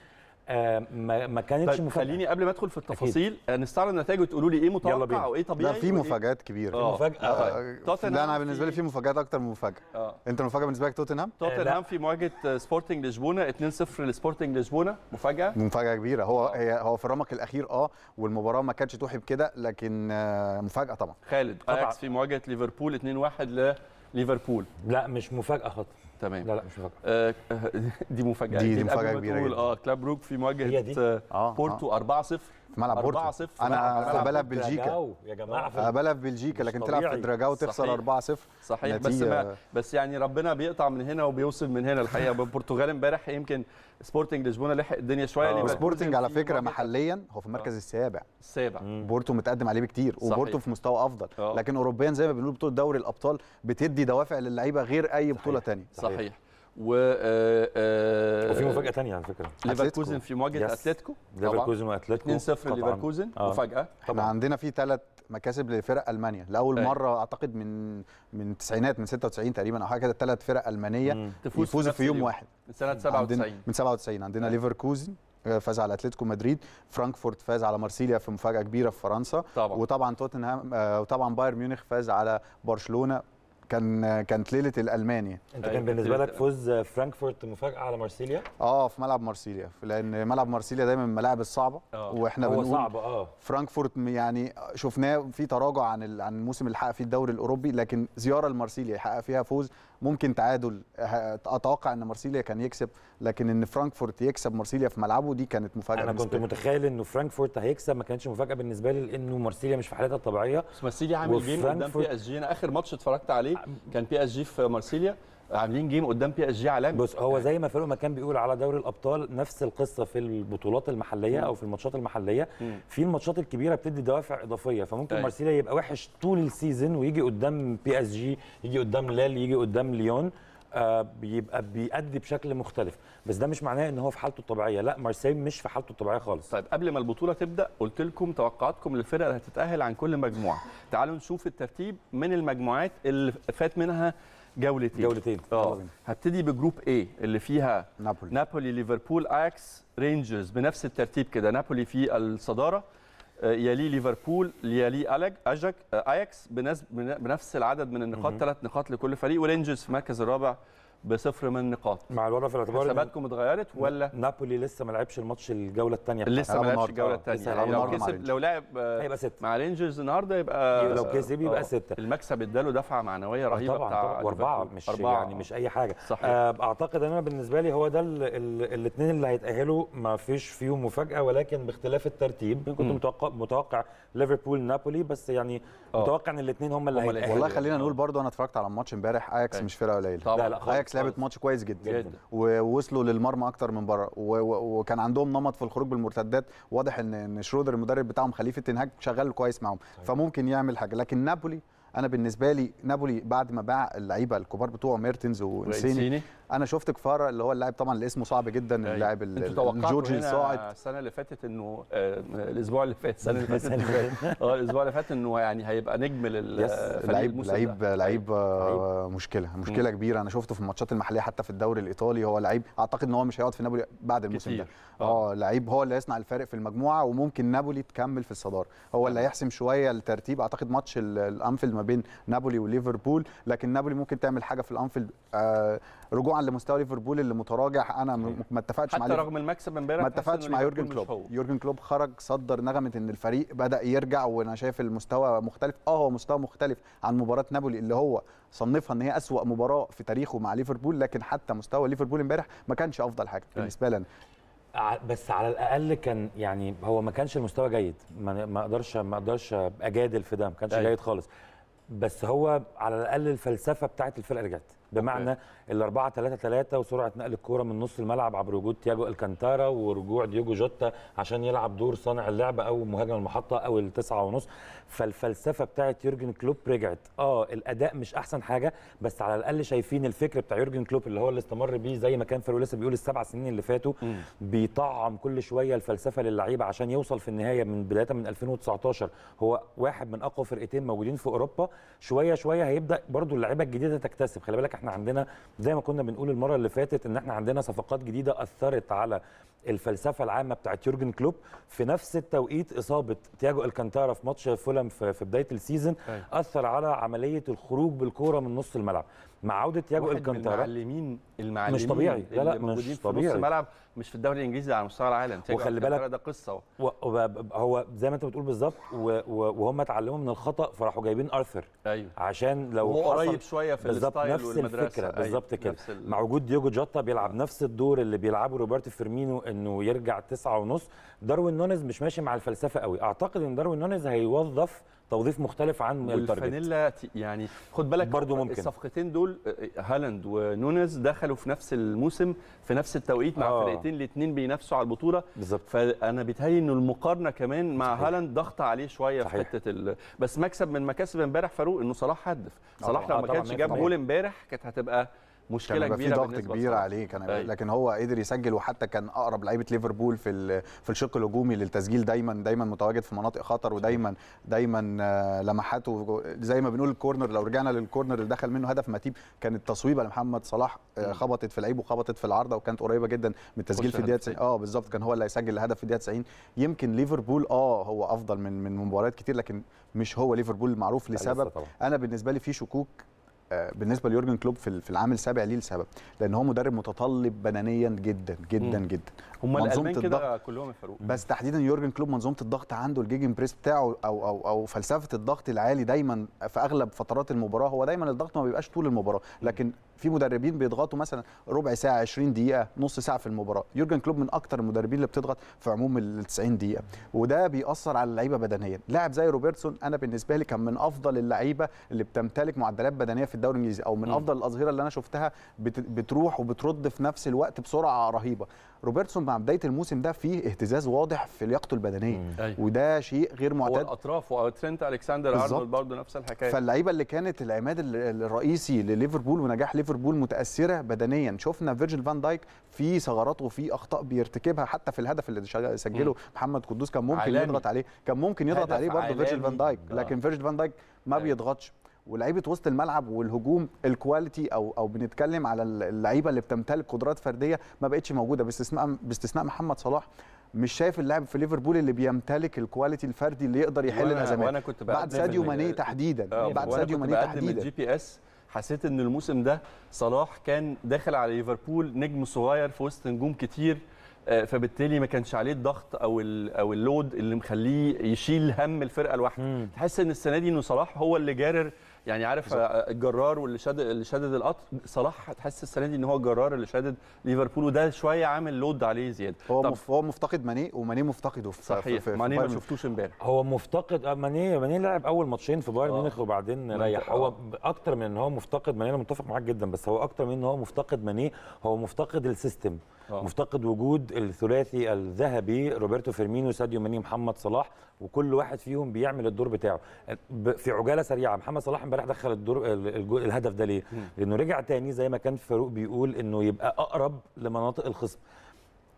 آه، ما كانتش طيب، مفاجاه خليني قبل ما ادخل في التفاصيل آه، نستعرض النتائج وتقولوا لي ايه متوقع او ايه طبيعي لا في مفاجات كبيره آه. مفاجاه آه. آه، طيب. لا انا بالنسبه لي في مفاجات اكتر من مفاجاه آه. انت المفاجاه بالنسبه لك توتنهام توتنهام في مواجهه سبورتنج لشبونه 2-0 لسبورتنج لشبونه مفاجاه مفاجاه كبيره هو آه. هو في الرمق الاخير اه والمباراه ما كانتش توحي بكده لكن آه مفاجاه طبعا خالد اياكس في مواجهه ليفربول 2-1 لليفربول لا مش مفاجاه خالص تمام لا لا مش مفاجاه آه دي مفاجاه دي, دي مفاجاه كبيره جدا اه كلاب روك في مواجهه آه،, آه بورتو 4-0 آه. في ملعب بورتو 4-0 انا بلعب في بلجيكا يا جماعه هقابلها آه، في بلجيكا لكن تلعب في دراجاو تخسر 4-0 صحيح بس ما بس يعني ربنا بيقطع من هنا وبيوصل من هنا الحقيقه البرتغال امبارح يمكن سبورتنج لشبونه لحق الدنيا شويه سبورتنج آه، على فكره محليا هو في المركز آه. السابع السابع بورتو متقدم عليه بكتير وبورتو في مستوى افضل لكن اوروبيا زي ما بنقول بطوله دوري الابطال بتدي دوافع للعيبه غير اي بطوله ثانيه صحيح و آه، آه، وفي مفاجاه ثانيه على فكره ليفركوزن في مواجهه اتلتيكو ليفركوزن واتلتيكو 2-0 ليفركوزن آه. مفاجاه احنا عندنا في ثلاث مكاسب لفرق المانيا لاول إيه. مره اعتقد من من التسعينات من 96 تقريبا او حاجه كده ثلاث فرق المانيه تفوز يفوزوا في يوم واحد من سنه 97 من 97 عندنا إيه. ليفركوزن فاز على اتلتيكو مدريد فرانكفورت فاز على مارسيليا في مفاجاه كبيره في فرنسا طبعا وطبعا توتنهام وطبعا بايرن ميونخ فاز على برشلونه كان كانت ليله الالماني انت كان أيوة، بالنسبه لك فوز فرانكفورت مفاجاه على مارسيليا اه في ملعب مارسيليا لان ملعب مارسيليا دايما من الملاعب الصعبه أوه. واحنا هو بنقول صعب اه فرانكفورت يعني شفناه في تراجع عن عن الموسم اللي حقق فيه الدوري الاوروبي لكن زياره لمارسيليا حقق فيها فوز ممكن تعادل أه، اتوقع ان مارسيليا كان يكسب لكن ان فرانكفورت يكسب مارسيليا في ملعبه دي كانت مفاجاه انا كنت متخيل انه فرانكفورت هيكسب ما كانتش مفاجاه بالنسبه لي لانه مارسيليا مش في حالتها الطبيعيه بس مارسيليا عامل جيم قدام بي اس جي انا اخر ماتش اتفرجت عليه كان بي اس جي في مارسيليا عاملين جيم قدام بي اس جي عالمي بص هو آه. زي ما فاروق ما كان بيقول على دوري الابطال نفس القصه في البطولات المحليه مم. او في الماتشات المحليه مم. في الماتشات الكبيره بتدي دوافع اضافيه فممكن أيوة. مارسيليا يبقى وحش طول السيزون ويجي قدام بي اس جي يجي قدام لال يجي قدام ليون بيبقى آه، بيأدي بشكل مختلف بس ده مش معناه ان هو في حالته الطبيعيه لا مارسيليا مش في حالته الطبيعيه خالص طيب قبل ما البطوله تبدا قلت لكم توقعاتكم للفرق اللي هتتاهل عن كل مجموعه تعالوا نشوف الترتيب من المجموعات اللي فات منها جولتين جولتين اه هبتدي بجروب اي اللي فيها نابولي نابولي ليفربول اياكس رينجرز بنفس الترتيب كده نابولي في الصداره آه، يليه ليفربول يليه اجاك اياكس آه، بنفس العدد من النقاط ثلاث نقاط لكل فريق ورينجرز في المركز الرابع بصفر من النقاط مع الوضع في الاعتبار حساباتكم اتغيرت ولا نابولي لسه ما لعبش الماتش الجوله الثانيه لسه ما لعبش آه، الجوله الثانيه يعني لو كسب لو لعب آه، هيبقى سته مع رينجرز النهارده يبقى لو كسب يبقى آه، سته المكسب اداله دفعه معنويه رهيبه طبعا بتاع واربعه مش أربعة. يعني مش اي حاجه صحيح. اعتقد ان انا بالنسبه لي هو ده الاثنين اللي هيتاهلوا ما فيش فيهم مفاجاه ولكن باختلاف الترتيب كنت متوقع متوقع ليفربول نابولي بس يعني متوقع ان الاثنين هم اللي هيتاهلوا والله خلينا نقول برضو انا اتفرجت على الماتش امبارح اياكس مش فرقه قليله لا لا اياكس لعبت ماتش كويس جدا, جدا. ووصلوا للمرمى اكتر من بره وكان عندهم نمط في الخروج بالمرتدات واضح ان ان شرودر المدرب بتاعهم خليفه تنهاج شغال كويس معاهم طيب. فممكن يعمل حاجه لكن نابولي انا بالنسبه لي نابولي بعد ما باع اللعيبه الكبار بتوعه ميرتنز وانسيني انا شفت كفاره اللي هو اللاعب طبعا اللي اسمه صعب جدا اللاعب الجورجي الصاعد السنه اللي فاتت انه آه، الاسبوع اللي فات السنه اللي فاتت اه الاسبوع اللي فات انه يعني هيبقى نجم آه، لعيب لعيب آه، لعيب مشكله مشكله كبيره انا شفته في الماتشات المحليه حتى في الدوري الايطالي هو لعيب اعتقد ان هو مش هيقعد في نابولي بعد الموسم ده اه لعيب هو اللي هيصنع الفارق في المجموعه وممكن نابولي تكمل في الصداره هو اللي هيحسم شويه الترتيب اعتقد ماتش الانفيلد ما بين نابولي وليفربول لكن نابولي ممكن تعمل حاجه في الانفيلد آه رجوعا لمستوى ليفربول اللي متراجع انا ما اتفقتش مع حتى رغم المكسب امبارح ما اتفقتش مع يورجن كلوب يورجن كلوب خرج صدر نغمه ان الفريق بدا يرجع وانا شايف المستوى مختلف اه هو مستوى مختلف عن مباراه نابولي اللي هو صنفها ان هي اسوا مباراه في تاريخه مع ليفربول لكن حتى مستوى ليفربول امبارح ما كانش افضل حاجه أيوة. بالنسبه لنا بس على الاقل كان يعني هو ما كانش المستوى جيد ما اقدرش ما اقدرش اجادل في ده ما كانش أيوة. جيد خالص بس هو على الاقل الفلسفه بتاعت الفرقه رجعت بمعنى ال 4 3 3 وسرعه نقل الكوره من نص الملعب عبر وجود تياجو الكانتارا ورجوع ديوجو جوتا عشان يلعب دور صانع اللعب او مهاجم المحطه او التسعه ونص فالفلسفه بتاعه يورجن كلوب رجعت اه الاداء مش احسن حاجه بس على الاقل شايفين الفكر بتاع يورجن كلوب اللي هو اللي استمر بيه زي ما كان فيرو لسه بيقول السبع سنين اللي فاتوا بيطعم كل شويه الفلسفه للعيبه عشان يوصل في النهايه من بدايه من 2019 هو واحد من اقوى فرقتين موجودين في اوروبا شويه شويه هيبدا برده اللعيبه الجديده تكتسب خلي بالك احنا عندنا زي ما كنا بنقول المره اللي فاتت ان احنا عندنا صفقات جديده اثرت على الفلسفه العامه بتاعت يورجن كلوب في نفس التوقيت اصابه تياجو الكانتارا في ماتش فولم في بدايه السيزون أيوة. اثر على عمليه الخروج بالكوره من نص الملعب مع عوده ياجو الكانتارا المعلمين المعلمين مش طبيعي لا لا مش طبيعي في نص الملعب مش في الدوري الانجليزي على مستوى العالم وخلي بالك ده قصه و... و... هو زي ما انت بتقول بالظبط و... وهم اتعلموا من الخطا فراحوا جايبين ارثر ايوه عشان لو هو قريب شويه في الستايل نفس والمدرسه الفكره أيوه. بالظبط كده ال... مع وجود ديوجو جوتا بيلعب نفس الدور اللي بيلعبه روبرتو فيرمينو انه يرجع تسعة ونص داروين نونيز مش ماشي مع الفلسفه قوي اعتقد ان داروين نونيز هيوظف توظيف مختلف عن الفانيلا يعني خد بالك برضو آه، ممكن الصفقتين دول آه، آه، هالاند ونونيز دخلوا في نفس الموسم في نفس التوقيت مع آه. فرقتين الاثنين بينافسوا على البطوله بالظبط فانا بيتهيألي ان المقارنه كمان مع هالاند ضغط عليه شويه صحيح. في حته ال... بس مكسب من مكاسب امبارح فاروق انه صلاح هدف صلاح لو ما كانش جاب جول امبارح كانت هتبقى مشكله كبيره في ضغط كبير عليه عليك انا أي. أيوة. لكن هو قدر يسجل وحتى كان اقرب لعيبه ليفربول في في الشق الهجومي للتسجيل دايما دايما متواجد في مناطق خطر ودايما دايما آه، لمحاته زي ما بنقول الكورنر لو رجعنا للكورنر اللي دخل منه هدف متيب كانت تصويبه لمحمد صلاح آه، خبطت في لعيبه وخبطت في العارضه وكانت قريبه جدا من التسجيل في الدقيقه 90 اه بالظبط كان هو اللي هيسجل الهدف في الدقيقه 90 يمكن ليفربول اه هو افضل من من مباريات كتير لكن مش هو ليفربول معروف لسبب انا بالنسبه لي في شكوك آه، بالنسبه ليورجن كلوب في العام السابع ليه لسبب لان هو مدرب متطلب بدنيا جدا جدا مم. جدا هم الالمان كده كلهم الفاروق بس تحديدا يورجن كلوب منظومه الضغط عنده الجيجن بريس بتاعه او او او فلسفه الضغط العالي دايما في اغلب فترات المباراه هو دايما الضغط ما بيبقاش طول المباراه لكن في مدربين بيضغطوا مثلا ربع ساعه 20 دقيقه نص ساعه في المباراه يورجن كلوب من اكتر المدربين اللي بتضغط في عموم ال 90 دقيقه وده بيأثر على اللعيبه بدنيا لاعب زي روبرتسون انا بالنسبه لي كان من افضل اللعيبه اللي بتمتلك معدلات بدنيه في الدوري الانجليزي او من افضل الاظهره اللي انا شفتها بتروح وبترد في نفس الوقت بسرعه رهيبه روبرتسون مع بدايه الموسم ده فيه اهتزاز واضح في لياقته البدنيه أيوه. وده شيء غير معتاد والاطراف وترنت الكسندر ارنولد برضه نفس الحكايه فاللعيبه اللي كانت العماد الرئيسي لليفربول ونجاح ليفربول متاثره بدنيا شفنا فيرجيل فان دايك في ثغرات وفي اخطاء بيرتكبها حتى في الهدف اللي سجله مم. محمد قدوس كان ممكن يضغط عليه كان ممكن يضغط عليه برضه فيرجيل فان دايك آه. لكن فيرجيل فان دايك ما أيوه. بيضغطش ولعيبه وسط الملعب والهجوم الكواليتي او او بنتكلم على اللعيبه اللي بتمتلك قدرات فرديه ما بقتش موجوده باستثناء باستثناء محمد صلاح مش شايف اللاعب في ليفربول اللي بيمتلك الكواليتي الفردي اللي يقدر يحل الازمات وانا كنت بعد ساديو ماني تحديدا آه، بعد ساديو ماني تحديدا الجي بي اس حسيت ان الموسم ده صلاح كان داخل على ليفربول نجم صغير في وسط نجوم كتير آه، فبالتالي ما كانش عليه الضغط او او اللود اللي مخليه يشيل هم الفرقه لوحده تحس ان السنه دي انه صلاح هو اللي جارر يعني عارف آه، الجرار واللي شد اللي شدد القطر صلاح هتحس السنه دي ان هو الجرار اللي شدد ليفربول وده شويه عامل لود عليه زياده هو مف... هو مفتقد ماني وماني مفتقده في صحيح في... في... ماني ما شفتوش امبارح هو مفتقد آه، ماني ماني لعب اول ماتشين في بايرن آه. ميونخ وبعدين ريح هو اكتر من ان هو مفتقد ماني انا متفق معاك جدا بس هو اكتر من ان هو مفتقد ماني هو مفتقد السيستم آه. مفتقد وجود الثلاثي الذهبي روبرتو فيرمينو ساديو ماني محمد صلاح وكل واحد فيهم بيعمل الدور بتاعه في عجاله سريعه محمد صلاح امبارح دخل الدور الهدف ده ليه؟ لانه رجع تاني زي ما كان فاروق بيقول انه يبقى اقرب لمناطق الخصم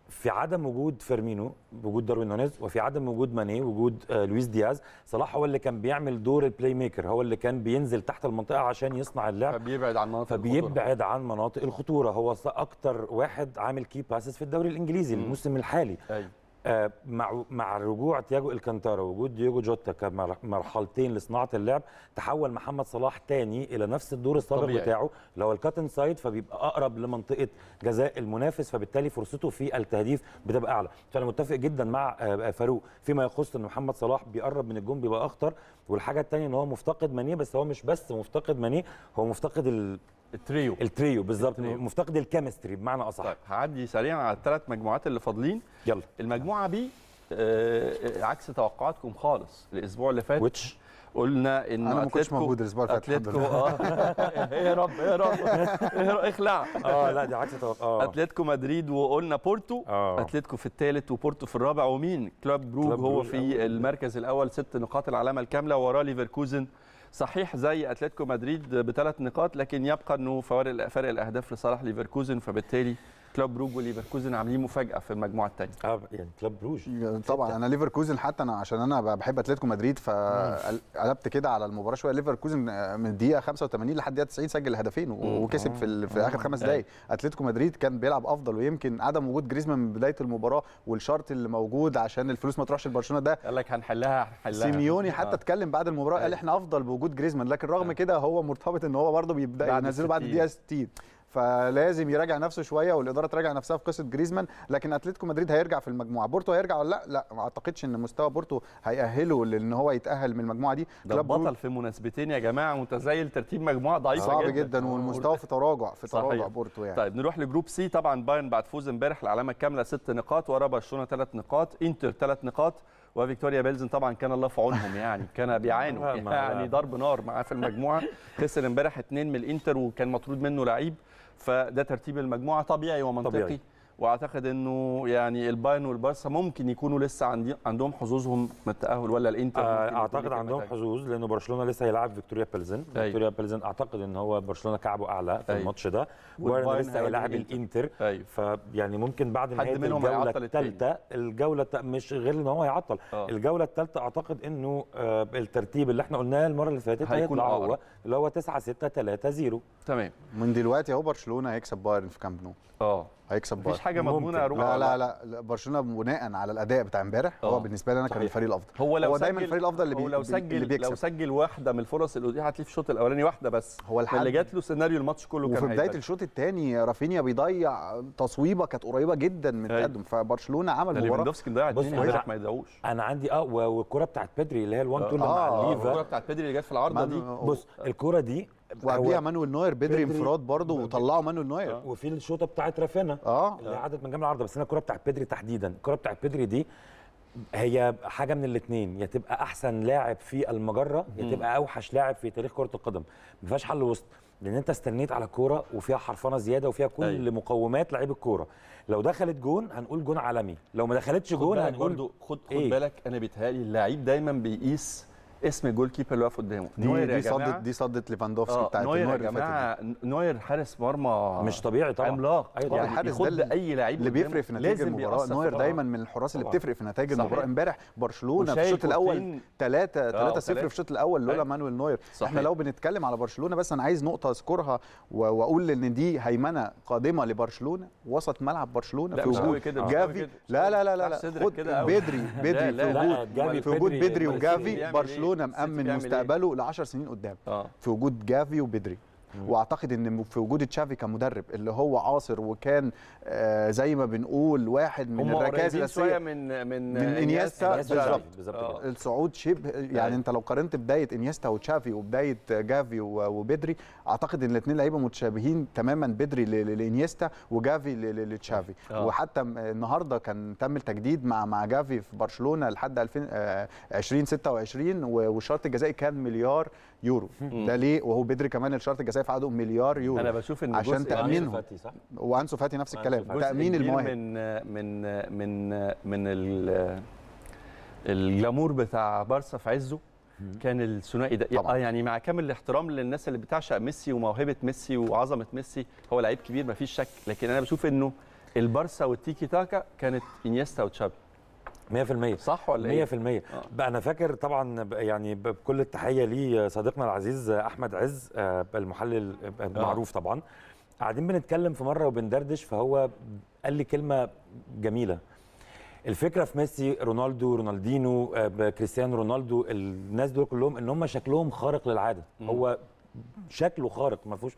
في عدم وجود فيرمينو وجود داروين نونيز وفي عدم وجود ماني وجود آه، لويس دياز صلاح هو اللي كان بيعمل دور البلاي ميكر هو اللي كان بينزل تحت المنطقه عشان يصنع اللعب فبيبعد عن مناطق فبيبعد الخطورة. عن مناطق الخطوره هو اكتر واحد عامل كي باسز في الدوري الانجليزي الموسم الحالي أي. أيوة. آه، مع مع رجوع تياجو الكانتارا وجود دييجو جوتا كمرحلتين لصناعه اللعب تحول محمد صلاح تاني الى نفس الدور السابق بتاعه بتاعه لو الكات سايد فبيبقى اقرب لمنطقه جزاء المنافس فبالتالي فرصته في التهديف بتبقى اعلى فانا متفق جدا مع آه، فاروق فيما يخص ان محمد صلاح بيقرب من الجون بيبقى اخطر والحاجه الثانيه ان هو مفتقد ماني بس هو مش بس مفتقد ماني هو مفتقد ال... التريو التريو بالظبط مفتقد الكيمستري بمعنى اصح طيب هعدي سريعا على الثلاث مجموعات اللي فاضلين يلا المجموعه بي آه, آه، عكس توقعاتكم خالص الاسبوع اللي فات ويتش قلنا ان انا ما كنتش موجود الاسبوع اللي فات اتلتيكو اه يا رب يا رب إيه، اخلع اه لا دي عكس توقعات آه. اتلتيكو مدريد وقلنا بورتو آه. اتلتيكو في الثالث وبورتو في الرابع ومين كلوب بروج هو في آه. المركز الاول ست نقاط العلامه الكامله وراه ليفركوزن صحيح زي اتلتيكو مدريد بثلاث نقاط لكن يبقى انه فارق الاهداف لصالح ليفركوزن فبالتالي كلوب بروج وليفركوزن عاملين مفاجاه في المجموعه الثانيه اه يعني كلوب بروج يعني طبعا انا ليفركوزن حتى انا عشان انا بحب اتلتيكو مدريد فقلبت كده على المباراه شويه ليفركوزن آه، من الدقيقه 85 لحد الدقيقه 90 سجل هدفين وكسب في, في اخر خمس دقائق اتلتيكو مدريد كان بيلعب افضل ويمكن عدم وجود جريزمان من بدايه المباراه والشرط اللي موجود عشان الفلوس ما تروحش لبرشلونه ده قال لك هنحلها هنحلها سيميوني حتى آه. اتكلم بعد المباراه قال احنا افضل بوجود جريزمان لكن رغم آه. كده هو مرتبط ان هو برضه بيبدا ينزله بعد الدقيقه 60 فلازم يراجع نفسه شويه والاداره تراجع نفسها في قصه جريزمان لكن اتلتيكو مدريد هيرجع في المجموعه بورتو هيرجع ولا لا لا ما اعتقدش ان مستوى بورتو هيأهله لان هو يتأهل من المجموعه دي ده بطل في مناسبتين يا جماعه متزايل ترتيب مجموعه ضعيفه صعب جدا, جدا والمستوى في تراجع في تراجع صحيح. بورتو يعني طيب نروح لجروب سي طبعا بايرن بعد فوز امبارح العلامه الكامله ست نقاط ورا برشلونه ثلاث نقاط انتر ثلاث نقاط وفيكتوريا بيلزن طبعا كان الله في عونهم يعني كان بيعانوا يعني ضرب نار معاه في المجموعه خسر امبارح اثنين من الانتر وكان مطرود منه لعيب فده ترتيب المجموعه طبيعي ومنطقي طبيعي. واعتقد انه يعني البايرن والبارسا ممكن يكونوا لسه عندي عندهم حظوظهم من التاهل ولا الانتر آه، اعتقد عندهم حظوظ لانه برشلونه لسه هيلعب فيكتوريا بلزن أيوه. فيكتوريا بلزن اعتقد ان هو برشلونه كعبه اعلى في أيوه. الماتش ده وبايرن لسه هيلاعب الانتر أيوه. فيعني ممكن بعد نهايه الجوله الثالثه الجوله مش غير ان هو هيعطل آه. الجوله الثالثه اعتقد انه آه الترتيب اللي احنا قلناه المره اللي فاتت هيكون هو اللي هو 9 6 3 0 تمام من دلوقتي اهو برشلونه هيكسب بايرن في كامب نو اه هيكسب مفيش حاجه مضمونه اروح لا لا لا, برشلونه بناء على الاداء بتاع امبارح آه. هو بالنسبه لي انا كان الفريق الافضل هو لو هو دايما الفريق الافضل اللي, بي... لو سجل اللي بيكسب لو سجل واحده من الفرص اللي اتيحت ليه في الشوط الاولاني واحده بس هو الحل. اللي جات له سيناريو الماتش كله كان وفي بدايه الشوط الثاني رافينيا بيضيع تصويبه كانت قريبه جدا من أيوه. تقدم فبرشلونه عمل مباراه ليفاندوفسكي ضيع اثنين ما يضيعوش انا عندي اه والكوره بتاعت بيدري اللي هي الوان تو آه، مع آه، الليفا الكوره بتاعت بيدري اللي جت في العارضه دي بص الكوره دي وقبليها مانويل نوير بدري انفراد برضه وطلعوا مانويل نوير آه. وفي الشوطه بتاعت رافينا اه اللي عدت من جنب العارضه بس انا الكره بتاعت بدري تحديدا الكره بتاعت بدري دي هي حاجه من الاثنين يا تبقى احسن لاعب في المجره يا تبقى اوحش لاعب في تاريخ كره القدم ما فيهاش حل وسط لان انت استنيت على الكوره وفيها حرفنه زياده وفيها كل أي. أيوه. مقومات لعيب الكوره لو دخلت جون هنقول جون عالمي لو ما دخلتش جون هنقول خد خد إيه؟ بالك انا بيتهيألي اللعيب دايما بيقيس اسم الجول كيبر اللي واقف قدامه دي نوير دي صدت دي صدت ليفاندوفسكي آه، بتاعت نوير يا جماعه نوير حارس مرمى مش طبيعي طبعا عملاق أيوة يعني الحارس ده اي لعيب اللي بيفرق في نتائج المباراه نوير دايما من الحراس اللي بتفرق في نتائج المباراه امبارح برشلونه في الشوط الاول 3 3 0 في الشوط الاول لولا أيوة. مانويل نوير احنا لو بنتكلم على برشلونه بس انا عايز نقطه اذكرها واقول ان دي هيمنه قادمه لبرشلونه وسط ملعب برشلونه في وجود جافي لا لا لا لا خد بدري بدري في وجود بدري وجافي إيه؟ برشلونه برشلونه مأمن إيه؟ مستقبله ل 10 سنين قدام آه. في وجود جافي وبدري واعتقد ان في وجود تشافي كمدرب اللي هو عاصر وكان آه، زي ما بنقول واحد من الركائز الاساسيه من من من انيستا بالظبط آه، الصعود شبه يعني أيوه. انت لو قارنت بدايه انيستا وتشافي وبدايه جافي وبدري اعتقد ان الاثنين لعيبه متشابهين تماما بدري لانيستا وجافي لتشافي أه. وحتى النهارده كان تم التجديد مع مع جافي في برشلونه لحد 2026 والشرط الجزائي كان مليار يورو ده ليه وهو بدري كمان الشرط الجزائي في عقده مليار يورو انا بشوف ان عشان تامينه وانسو فاتي نفس الكلام تامين المواهب من من من من الجمهور بتاع بارسا في عزه كان الثنائي ده طبعا. آه، يعني مع كامل الاحترام للناس اللي بتعشق ميسي وموهبه ميسي وعظمه ميسي هو لعيب كبير مفيش شك لكن انا بشوف انه البارسا والتيكي تاكا كانت انيستا وتشابي 100% صح ولا ايه 100% آه. بقى انا فاكر طبعا يعني بكل التحيه لي صديقنا العزيز احمد عز آه، المحلل المعروف آه، آه. طبعا قاعدين بنتكلم في مره وبندردش فهو قال لي كلمه جميله الفكره في ميسي رونالدو رونالدينو كريستيانو رونالدو الناس دول كلهم ان هم شكلهم خارق للعاده م. هو شكله خارق ما فيهوش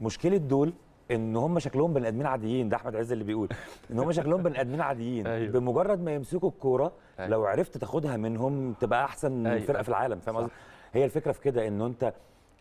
مشكله دول ان هم شكلهم بني ادمين عاديين ده احمد عز اللي بيقول ان هم شكلهم بني ادمين عاديين أيوه. بمجرد ما يمسكوا الكوره أيوه. لو عرفت تاخدها منهم تبقى احسن أيوه. فرقه في العالم فاهم قصدي هي الفكره في كده ان انت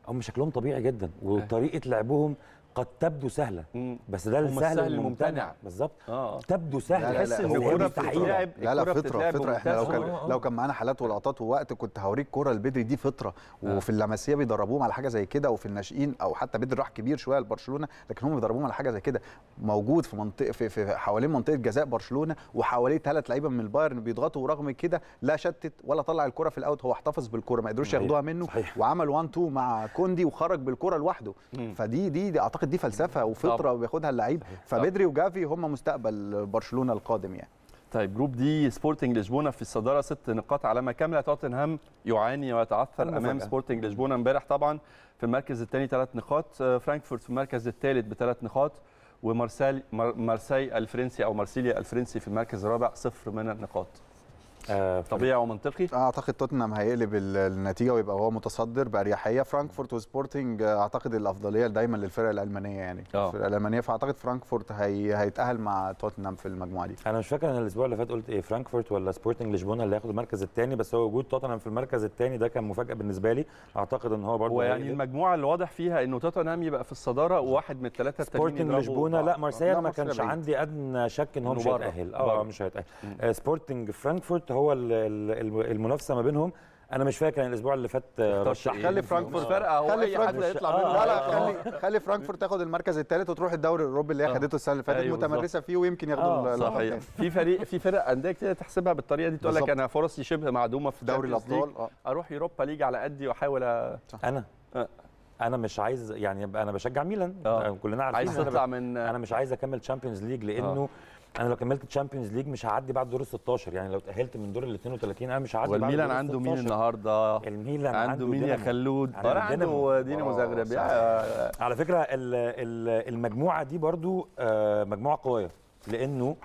هم شكلهم طبيعي جدا أيوه. وطريقه لعبهم قد تبدو سهله بس ده السهل الممتنع بالظبط آه. تبدو سهله بس ان الكوره بتتلعب لا لا فطره فطره احنا لو كان آه. لو كان معانا حالات ولقطات ووقت كنت هوريك كرة البدري دي فطره آه. وفي اللمسيه بيدربوهم على حاجه زي كده وفي الناشئين او حتى بدري راح كبير شويه لبرشلونه لكن هم بيدربوهم على حاجه زي كده موجود في منطقه في, في حوالين منطقه جزاء برشلونه وحواليه ثلاث لعيبه من البايرن بيضغطوا ورغم كده لا شتت ولا طلع الكره في الاوت هو احتفظ بالكره ما قدروش ياخدوها منه صحيح. وعمل 1 2 مع كوندي وخرج بالكره لوحده فدي دي, دي اعتقد اعتقد دي فلسفه وفطره بياخدها اللعيب فبدري وجافي هم مستقبل برشلونه القادم يعني طيب جروب دي سبورتنج لشبونه في الصداره ست نقاط علامه كامله توتنهام يعاني ويتعثر امام سبورتنج لشبونه امبارح طبعا في المركز الثاني ثلاث نقاط آه، فرانكفورت في المركز الثالث بثلاث نقاط ومارسيل مارسي الفرنسي او مارسيليا الفرنسي في المركز الرابع صفر من النقاط آه طبيعي ومنطقي اعتقد توتنهام هيقلب النتيجه ويبقى هو متصدر باريحيه فرانكفورت وسبورتنج آه، اعتقد الافضليه دايما للفرق الالمانيه يعني أوه. الفرق الالمانيه فاعتقد فرانكفورت هي... هيتاهل مع توتنهام في المجموعه دي انا مش فاكر انا الاسبوع اللي فات قلت ايه فرانكفورت ولا سبورتنج لشبونه اللي هياخد المركز الثاني بس هو وجود توتنهام في المركز الثاني ده كان مفاجاه بالنسبه لي اعتقد ان هو برضه يعني المجموعه اللي واضح فيها انه توتنهام يبقى في الصداره وواحد من الثلاثه التانيين سبورتنج لشبونه لا مارسيل ما كانش عندي ادنى شك ان هو آه، مش هيتاهل اه مش هيتاهل سبورتنج فرانكفورت هو المنافسه ما بينهم انا مش فاكر يعني الاسبوع اللي فات رشح خلي فرانكفورت آه. فرقه او خلي فرانكفورت يطلع آه. منه لا خلي خلي فرانكفورت تاخد المركز الثالث وتروح الدوري الاوروبي اللي هي آه. خدته السنه اللي فاتت أيوه متمرسه فيه ويمكن ياخدوا صحيح في فريق في فرق انديه كتير تحسبها بالطريقه دي تقول لك انا فرصي شبه معدومه في دوري الابطال اروح يوروبا ليج على قدي واحاول انا انا مش عايز يعني انا بشجع ميلان كلنا عارفين عايز تطلع من انا مش عايز اكمل تشامبيونز ليج لانه انا لو كملت تشامبيونز ليج مش هعدي بعد دور ال 16 يعني لو اتاهلت من دور ال 32 انا مش هعدي بعد والميلان عنده مين النهارده الميلان عنده, عنده مين يا خلود عنده, يعني عنده دينامو آه، زغرب على فكره المجموعه دي برده آه، مجموعه قويه لانه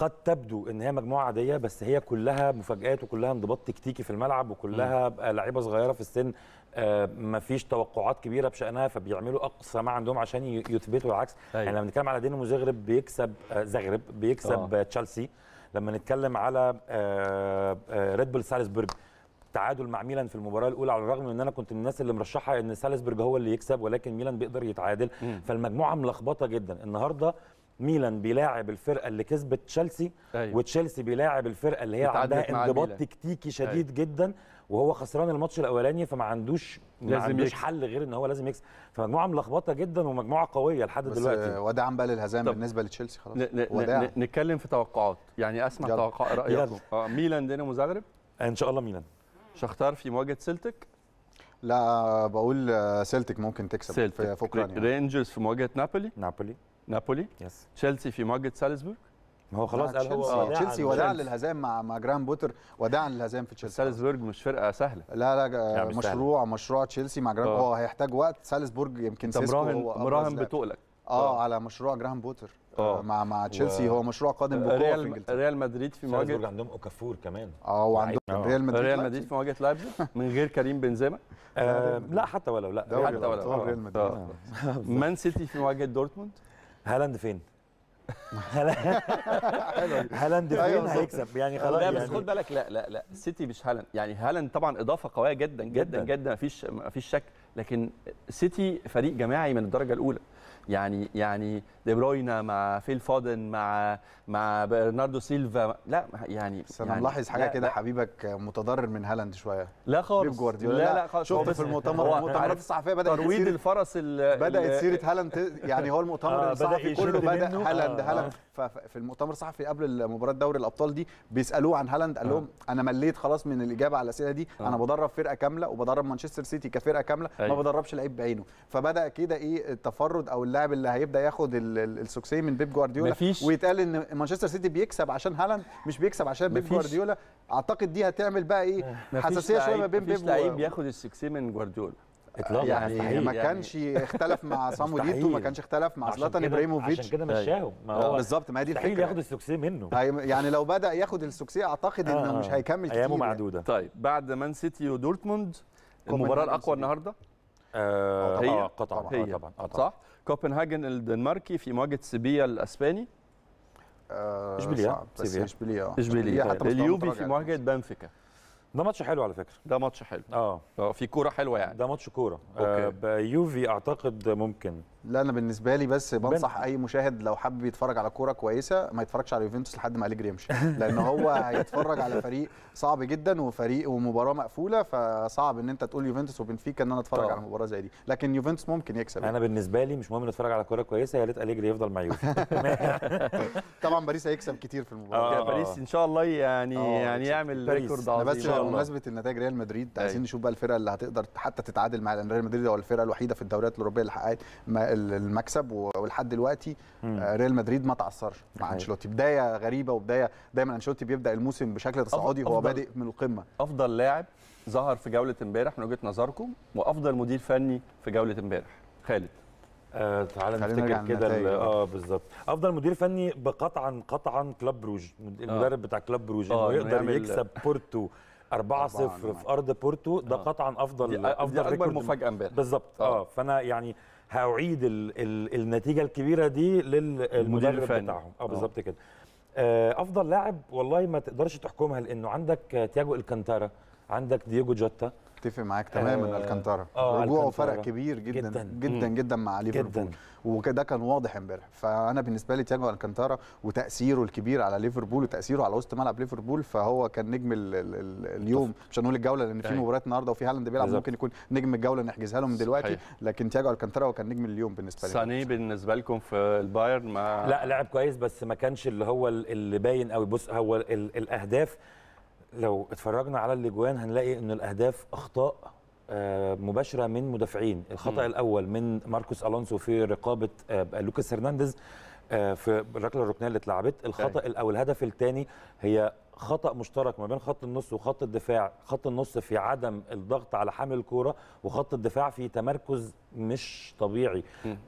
قد تبدو ان هي مجموعه عاديه بس هي كلها مفاجات وكلها انضباط تكتيكي في الملعب وكلها لعيبه صغيره في السن آه، ما فيش توقعات كبيره بشانها فبيعملوا اقصى ما عندهم عشان يثبتوا العكس أيوة. يعني لما بنتكلم على دينامو زغرب بيكسب آه، زغرب بيكسب آه. تشيلسي لما نتكلم على ريد بول سالزبورج تعادل مع ميلان في المباراه الاولى على الرغم من ان انا كنت من الناس اللي مرشحه ان سالزبورج هو اللي يكسب ولكن ميلان بيقدر يتعادل م. فالمجموعه ملخبطه جدا النهارده ميلان بيلاعب الفرقه اللي كسبت تشيلسي أيوة. وتشيلسي بيلاعب الفرقه اللي هي عندها انضباط تكتيكي أيوه. شديد أيوة. جدا وهو خسران الماتش الاولاني فما عندوش لازم ما عندوش حل غير ان هو لازم يكسب فمجموعه ملخبطه جدا ومجموعه قويه لحد بس دلوقتي وداعا بقى للهزائم بالنسبه لتشيلسي خلاص يعني. نتكلم في توقعات يعني اسمع توقع رايكم آه ميلان دينامو زغرب ان شاء الله ميلان شختار في مواجهه سلتك لا بقول سلتك ممكن تكسب سلتك. في اوكرانيا يعني. رينجرز في مواجهه نابولي نابولي نابولي يس. تشيلسي في مواجهه سالزبورغ ما هو خلاص قال هو تشيلسي وداعا للهزام مع مع جرام بوتر وداعا للهزام في تشيلسي سالزبورج مش فرقه سهله لا لا يعني مشروع سهل. مشروع تشيلسي مع جرام آه. هو هيحتاج وقت سالزبورج يمكن سيسكو مراهن مراهن بتقلك آه،, اه على مشروع جراهام بوتر أوه. آه، مع مع تشيلسي و... هو مشروع قادم بقوه ريال في انجلترا ريال مدريد في مواجهه عندهم اوكافور كمان اه وعندهم ريال مدريد ريال مدريد في مواجهه لايبزيج من غير كريم بنزيما آه لا حتى ولو لا حتى ولو ريال مدريد مان سيتي في مواجهه دورتموند هالاند فين؟ هالاند أيوة فين هيكسب يعني خلاص لا بس يعني. خد بالك لا لا لا سيتي مش هالاند يعني هالاند طبعا اضافه قويه جدا جدا جدا مفيش فيش شك لكن سيتي فريق جماعي من الدرجه الاولى يعني يعني دي بروينا مع فيل فودن مع مع برناردو سيلفا لا يعني بس انا يعني ملاحظ حاجه كده حبيبك متضرر من هالاند شويه لا خالص بيب جوارديولا لا لا خالص شفت في المؤتمر المؤتمرات الصحفيه بدات ترويد الفرس بدات سيره هالاند يعني هو المؤتمر آه، الصحفي كله بدا هالاند آه، هالاند آه. ففي المؤتمر الصحفي قبل مباراه دوري الابطال دي بيسالوه عن هالاند قال آه. لهم انا مليت خلاص من الاجابه على الاسئله دي آه. انا بدرب فرقه كامله وبدرب مانشستر سيتي كفرقه كامله ما أيوه. بدربش لعيب بعينه فبدا كده ايه التفرد او اللاعب اللي هيبدا ياخد السوكسيه من بيب جوارديولا ويتقال ان مانشستر سيتي بيكسب عشان هالاند مش بيكسب عشان بيب جوارديولا اعتقد دي هتعمل بقى ايه حساسيه شويه ما بين بيب مفيش لعيب ياخد السوكسيه من جوارديولا اطلاقا يعني, يعني ما كانش اختلف مع سامو ديتو ما كانش اختلف مع زلاتان ابراهيموفيتش عشان كده مشاهم طيب. ما آه، هو بالظبط ما هي دي الفكره ياخد السوكسيه منه طيب، يعني لو بدا ياخد السوكسيه اعتقد آه انه مش هيكمل كتير ايامه يعني. معدوده طيب بعد مان سيتي ودورتموند المباراه الاقوى النهارده آه قطعا آه، طبعا آه، طبعا صح كوبنهاجن الدنماركي في مواجهه سيبيا الاسباني اشبيليه اشبيليه اشبيليه طيب. اليوبي في مواجهه بنفيكا ده ماتش حلو على فكره ده ماتش حلو اه, آه، في كوره حلوه يعني ده ماتش كوره آه، يوفي اعتقد ممكن لا انا بالنسبه لي بس بنصح اي مشاهد لو حابب يتفرج على كوره كويسه ما يتفرجش على يوفنتوس لحد ما اليجري يمشي لان هو هيتفرج على فريق صعب جدا وفريق ومباراه مقفوله فصعب ان انت تقول يوفنتوس وبنفيكا ان انا اتفرج طبعا. على مباراه زي دي لكن يوفنتوس ممكن يكسب انا بالنسبه لي مش مهم نتفرج على كوره كويسه يا ريت اليجري يفضل مع يوفنتوس طبعا باريس هيكسب كتير في المباراه آه باريس ان شاء الله يعني آه يعني يعمل ريكورد عظيم بس بمناسبه النتائج ريال مدريد أيوه. عايزين نشوف بقى الفرقه اللي هتقدر حتى تتعادل مع ريال مدريد هو الفرقه الوحيده في الدوريات الاوروبيه اللي حققت المكسب ولحد دلوقتي آه، ريال مدريد ما تعثرش مع انشيلوتي بدايه غريبه وبدايه دايما انشيلوتي بيبدا الموسم بشكل تصاعدي هو بادئ من القمه افضل لاعب ظهر في جوله امبارح من وجهه نظركم وافضل مدير فني في جوله امبارح خالد آه تعالى نفتكر كده اه بالظبط افضل مدير فني بقطعا قطعا كلاب بروج المدرب آه. بتاع كلاب بروج آه، انه يقدر يكسب بورتو 4-0 في ارض بورتو ده آه. قطعا افضل دي افضل دي اكبر مفاجاه امبارح بالظبط آه. اه فانا يعني هعيد الـ الـ النتيجه الكبيره دي للمدرب بتاعهم آه،, اه بالظبط كده آه، افضل لاعب والله ما تقدرش تحكمها لانه عندك تياجو الكانتارا عندك دييجو جوتا اتفق معاك تماما آه الكانتارا آه رجوعه فرق كبير جدا جدا جدا, جداً مع ليفربول وده كان واضح امبارح فانا بالنسبه لي تياجو الكانتارا وتاثيره الكبير على ليفربول وتاثيره على وسط ملعب ليفربول فهو كان نجم الـ الـ اليوم مش هنقول الجوله لان في أيوة. مباريات النهارده وفي هالاند بيلعب ممكن يكون نجم الجوله نحجزها له من دلوقتي لكن تياجو الكانتارا هو كان نجم اليوم بالنسبه لي ساني بالنسبه لكم في البايرن ما لا لعب كويس بس ما كانش اللي هو اللي باين قوي بص هو الاهداف لو اتفرجنا على الاجوان هنلاقي ان الاهداف اخطاء آه، مباشره من مدافعين الخطا م. الاول من ماركوس الونسو في رقابه آه، لوكاس هرنانديز آه، في الركله الركنيه اللي اتلعبت الخطا الاول الهدف الثاني هي خطا مشترك ما بين خط النص وخط الدفاع خط النص في عدم الضغط على حامل الكوره وخط الدفاع في تمركز مش طبيعي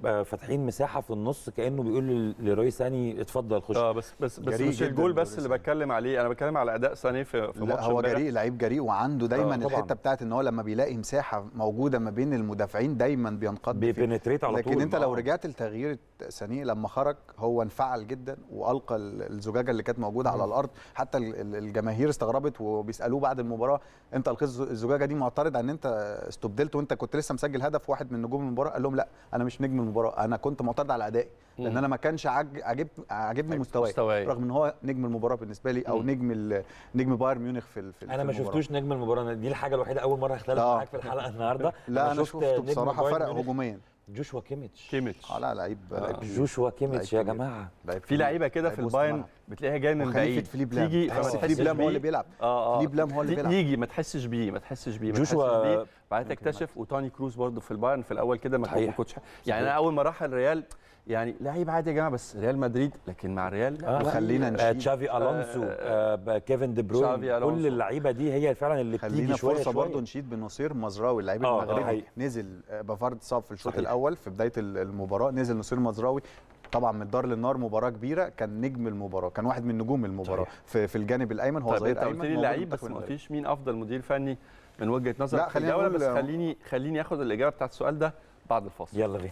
آه، فاتحين مساحه في النص كانه بيقول لروي ساني اتفضل خش اه بس بس بس مش الجول بس اللي بتكلم عليه انا بتكلم على اداء ساني في في ماتش هو جريء لعيب جريء وعنده دايما آه، الحته بتاعت ان هو لما بيلاقي مساحه موجوده ما بين المدافعين دايما بينقض بيبنتريت على طول لكن انت لو آه. رجعت لتغيير ساني لما خرج هو انفعل جدا والقى الزجاجه اللي كانت موجوده على الارض حتى الجماهير استغربت وبيسالوه بعد المباراه انت القيت الزجاجه دي معترض ان انت استبدلت وانت كنت لسه مسجل هدف واحد من نجوم المباراه قال لهم لا انا مش نجم المباراه انا كنت معترض على ادائي لان انا ما كانش عجب عاجبني مستواي رغم ان هو نجم المباراه بالنسبه لي او نجم نجم بايرن ميونخ في, في انا ما شفتوش نجم المباراه دي الحاجه الوحيده اول مره اختلف آه. معاك في الحلقه النهارده لا انا, شفت بصراحه فرق هجوميا جوشوا كيميتش كيميتش اه لا لعيب آه، جوشوا كيميتش يا جماعه في لعيبه كده في البايرن بتلاقيها جايه من بعيد فليب لام تيجي تحس فليب لام هو اللي بيلعب اه اه فليب لام هو اللي بيلعب يجي ما تحسش بيه ما تحسش بيه جوشوا آه، بعدين تكتشف وتوني كروز برضه في البايرن في الاول كده ما كنتش يعني انا اول ما راح الريال يعني لعيب عادي يا جماعه بس ريال مدريد لكن مع الريال آه وخلينا نشوف آه تشافي آه، الونسو آه, آه، كيفن دي بروين كل اللعيبه دي هي فعلا اللي بتيجي شويه فرصه برضه نشيد بنصير مزراوي اللعيب آه, آه، المغربي آه نزل بافارد صاب في الشوط الاول في بدايه المباراه نزل نصير مزراوي طبعا من الدار للنار مباراه كبيره كان نجم المباراه كان واحد من نجوم المباراه في, في الجانب الايمن هو طيب، ظهير ايمن طب انت لعيب بس ما فيش مين افضل مدير فني من وجهه نظر لا خليني بس خليني خليني اخذ الاجابه بتاعت السؤال ده بعد الفاصل يلا بينا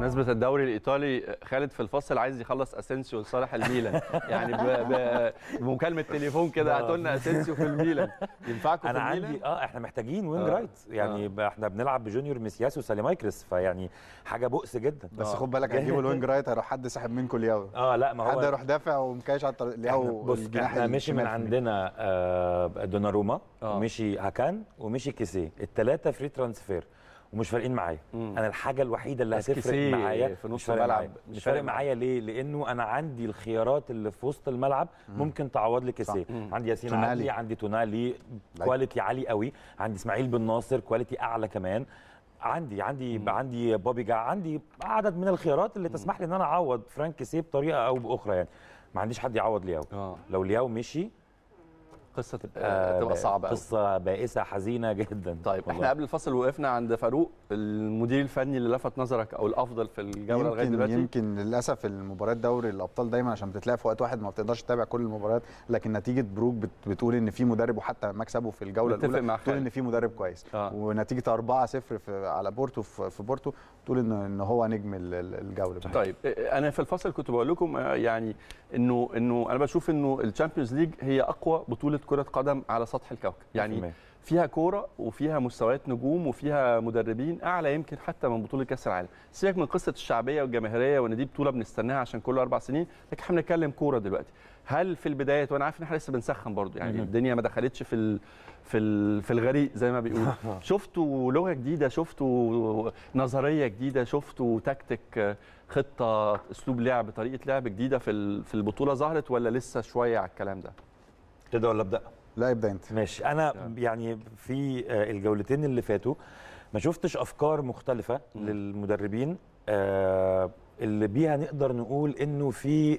بمناسبه الدوري الايطالي خالد في الفصل عايز يخلص اسينسيو لصالح الميلان يعني بمكالمه تليفون كده هاتوا لنا اسينسيو في الميلان ينفعكم في الميلان انا عندي اه احنا محتاجين وينج آه. رايت يعني آه. احنا بنلعب بجونيور ميسياس وسالي وساليمايكرس فيعني حاجه بؤس جدا بس آه. خد بالك هتجيبوا الوينج رايت هيروح حد ساحب منكم الياو اه لا ما هو حد هيروح دافع ومكايش على الياو بص احنا مشي من عندنا آه، دوناروما آه. ومشي هاكان ومشي كيسيه الثلاثه فري ترانسفير ومش فارقين معايا انا الحاجه الوحيده اللي هتفرق معايا في نص الملعب مش فارق معايا ليه لانه انا عندي الخيارات اللي في وسط الملعب مم. ممكن تعوض لي كيسيه عندي ياسين علي عندي تونالي كواليتي عالي قوي عندي اسماعيل بن ناصر كواليتي اعلى كمان عندي عندي مم. عندي بوبي جا عندي عدد من الخيارات اللي تسمح لي ان انا اعوض فرانك كيسيه بطريقه او باخرى يعني ما عنديش حد يعوض لياو آه. لو لياو مشي قصه آه، تبقى تبقى آه، صعبه قصه بائسه حزينه جدا طيب والله. احنا قبل الفصل وقفنا عند فاروق المدير الفني اللي لفت نظرك او الافضل في الجوله لغايه دلوقتي يمكن للاسف المباريات دوري الابطال دايما عشان بتتلعب في وقت واحد ما بتقدرش تتابع كل المباريات لكن نتيجه بروك بتقول ان في مدرب وحتى مكسبه في الجوله الاولى بتقول ان في مدرب كويس آه. ونتيجه 4-0 على بورتو في بورتو تقول ان ان هو نجم الجوله طيب إيه، إيه، انا في الفصل كنت بقول لكم آه، يعني انه انه انا بشوف انه الشامبيونز ليج هي اقوى بطوله كره قدم على سطح الكوكب يعني فيها كوره وفيها مستويات نجوم وفيها مدربين اعلى يمكن حتى من بطوله كاس العالم سيبك من قصه الشعبيه والجماهيريه وان دي بطوله بنستناها عشان كل اربع سنين لكن احنا بنتكلم كوره دلوقتي هل في البدايه وانا عارف ان احنا لسه بنسخن برضو يعني الدنيا ما دخلتش في ال... في ال... في الغريق زي ما بيقولوا آه. شفتوا لغه جديده شفتوا نظريه جديده شفتوا تكتيك خطه اسلوب لعب طريقه لعب جديده في في البطوله ظهرت ولا لسه شويه على الكلام ده كده ولا ابدا لا ابدا انت ماشي انا يعني في آه، الجولتين اللي فاتوا ما شفتش افكار مختلفه للمدربين آه، اللي بيها نقدر نقول انه في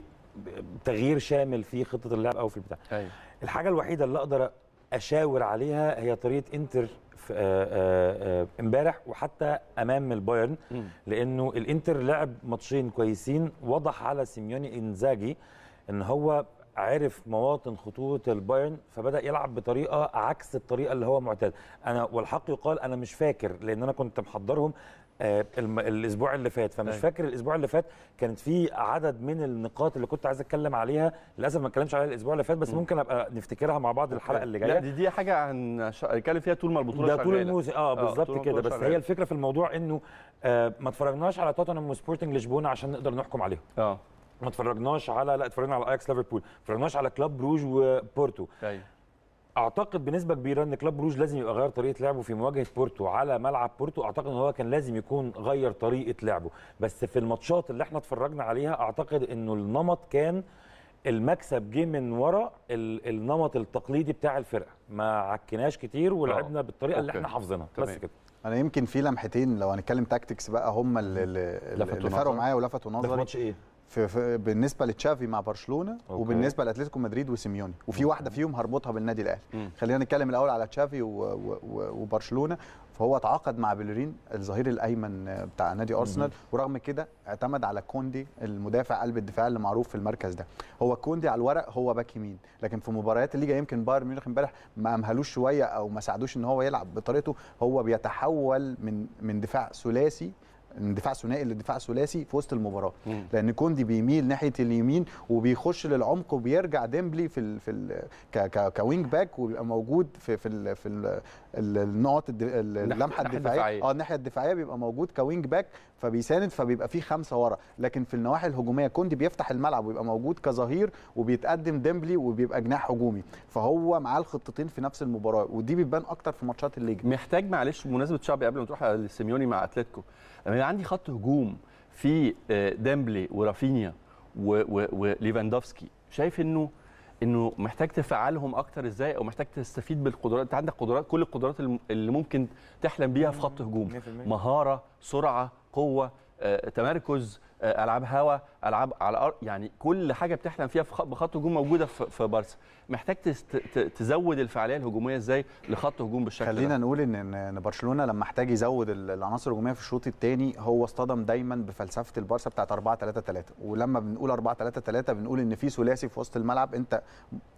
تغيير شامل في خطه اللعب او في البتاع أيوة. الحاجه الوحيده اللي اقدر اشاور عليها هي طريقه انتر آه، امبارح وحتى امام البايرن لانه الانتر لعب ماتشين كويسين وضح على سيميوني انزاجي ان هو عرف مواطن خطوره البايرن فبدا يلعب بطريقه عكس الطريقه اللي هو معتاد انا والحق يقال انا مش فاكر لان انا كنت محضرهم آه، الاسبوع اللي فات فمش أي. أيوه. فاكر الاسبوع اللي فات كانت في عدد من النقاط اللي كنت عايز اتكلم عليها للاسف ما اتكلمش عليها الاسبوع اللي فات بس م. ممكن ابقى نفتكرها مع بعض الحلقه اللي جايه لا دي, دي حاجه هنتكلم فيها طول ما البطوله ده طول الموسم اه, آه، بالظبط كده بس هي الفكره في الموضوع انه آه ما اتفرجناش على توتنهام وسبورتنج لشبونه عشان نقدر نحكم عليهم اه ما اتفرجناش على لا اتفرجنا على اياكس ليفربول ما اتفرجناش على كلاب بروج وبورتو ايوه اعتقد بنسبه كبيره ان كلاب بروج لازم يبقى غير طريقه لعبه في مواجهه بورتو على ملعب بورتو اعتقد ان هو كان لازم يكون غير طريقه لعبه بس في الماتشات اللي احنا اتفرجنا عليها اعتقد انه النمط كان المكسب جه من ورا النمط التقليدي بتاع الفرقه ما عكناش كتير ولعبنا آه، بالطريقه أوكي. اللي احنا حافظينها بس كده انا يمكن في لمحتين لو هنتكلم تاكتكس بقى هم اللي, اللي, فرقوا معايا ولفتوا نظري ده ماتش ايه في, في بالنسبه لتشافي مع برشلونه أوكي. وبالنسبه لاتلتيكو مدريد وسيميوني وفي واحده فيهم هربطها بالنادي الاهلي خلينا نتكلم الاول على تشافي وبرشلونه فهو تعاقد مع بيلرين الظهير الايمن بتاع نادي ارسنال ورغم كده اعتمد على كوندي المدافع قلب الدفاع اللي معروف في المركز ده هو كوندي على الورق هو باك يمين لكن في مباريات الليجا يمكن بايرن ميونخ امبارح ما امهلوش شويه او ما ساعدوش ان هو يلعب بطريقته هو بيتحول من من دفاع ثلاثي من دفاع ثنائي لدفاع ثلاثي في وسط المباراه مم. لان كوندي بيميل ناحيه اليمين وبيخش للعمق وبيرجع ديمبلي في الـ في الـ كـ كـ كوينج باك وبيبقى موجود في في الـ في الـ النقط اللمحه الدفاعيه اه الناحيه الدفاعيه بيبقى موجود كوينج باك فبيساند فبيبقى فيه خمسه ورا لكن في النواحي الهجوميه كوندي بيفتح الملعب ويبقى موجود كظهير وبيتقدم ديمبلي وبيبقى جناح هجومي فهو معاه الخطتين في نفس المباراه ودي بتبان اكتر في ماتشات الليجن محتاج معلش بمناسبه شعبي قبل ما تروح لسيميوني مع اتلتيكو لما يبقى عندي خط هجوم في آه، ديمبلي ورافينيا وليفاندوفسكي شايف انه انه محتاج تفعلهم اكتر ازاي او محتاج تستفيد بالقدرات انت عندك قدرات كل القدرات اللي ممكن تحلم بيها في خط هجوم مهاره سرعه قوه تمركز آه، العاب هوا العاب على الارض يعني كل حاجه بتحلم فيها بخط هجوم موجوده في بارسا محتاج تزود الفعاليه الهجوميه ازاي لخط هجوم بالشكل خلينا ده خلينا نقول ان ان برشلونه لما احتاج يزود العناصر الهجوميه في الشوط الثاني هو اصطدم دايما بفلسفه البارسا بتاعه 4 3 3 ولما بنقول 4 3 3 بنقول ان في ثلاثي في وسط الملعب انت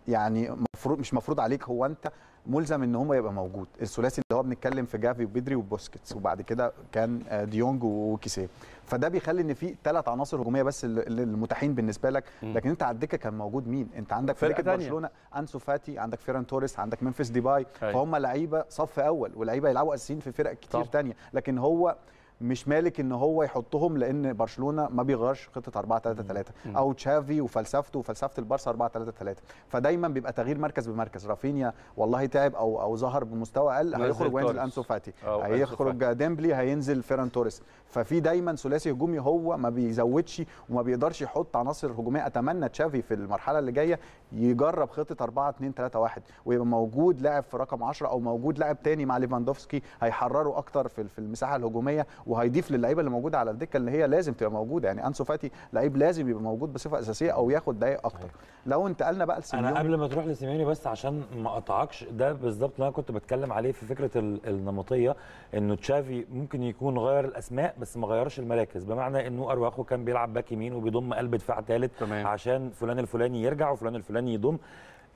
يعني مفروض مش مفروض عليك هو انت ملزم ان هم يبقى موجود الثلاثي اللي هو بنتكلم في جافي وبدري وبوسكيتس وبعد كده كان آه، ديونج وكيسيه فده بيخلي ان في ثلاث عناصر هجوميه بس المتاحين بالنسبه لك لكن انت على الدكه كان موجود مين انت عندك فرقه برشلونه انسو فاتي عندك فيران توريس عندك منفس ديباي أيوة. فهم لعيبه صف اول ولعيبه يلعبوا اساسيين في فرق كتير ثانيه لكن هو مش مالك ان هو يحطهم لان برشلونه ما بيغيرش خطه 4 3 3 او تشافي وفلسفته وفلسفه البارسا 4 3 3 فدايما بيبقى تغيير مركز بمركز رافينيا والله تعب او او ظهر بمستوى اقل هيخرج وينزل انسو فاتي هيخرج ديمبلي هينزل فيران توريس ففي دايما ثلاثي هجومي هو ما بيزودش وما بيقدرش يحط عناصر هجوميه اتمنى تشافي في المرحله اللي جايه يجرب خطه 4 2 3 1 ويبقى موجود لاعب في رقم 10 او موجود لاعب ثاني مع ليفاندوفسكي هيحرره اكتر في المساحه الهجوميه وهيضيف للعيبه اللي موجوده على الدكه اللي هي لازم تبقى موجوده يعني انسو فاتي لعيب لازم يبقى موجود بصفه اساسيه او ياخد دقائق اكتر أيوة. لو انتقلنا بقى لسيميوني انا قبل ما تروح لسيميوني بس عشان ما اقطعكش ده بالظبط اللي انا كنت بتكلم عليه في فكره النمطيه انه تشافي ممكن يكون غير الاسماء بس ما غيرش المراكز بمعنى انه ارواخو كان بيلعب باك يمين وبيضم قلب دفاع ثالث عشان فلان الفلاني يرجع وفلان الفلاني كمان يضم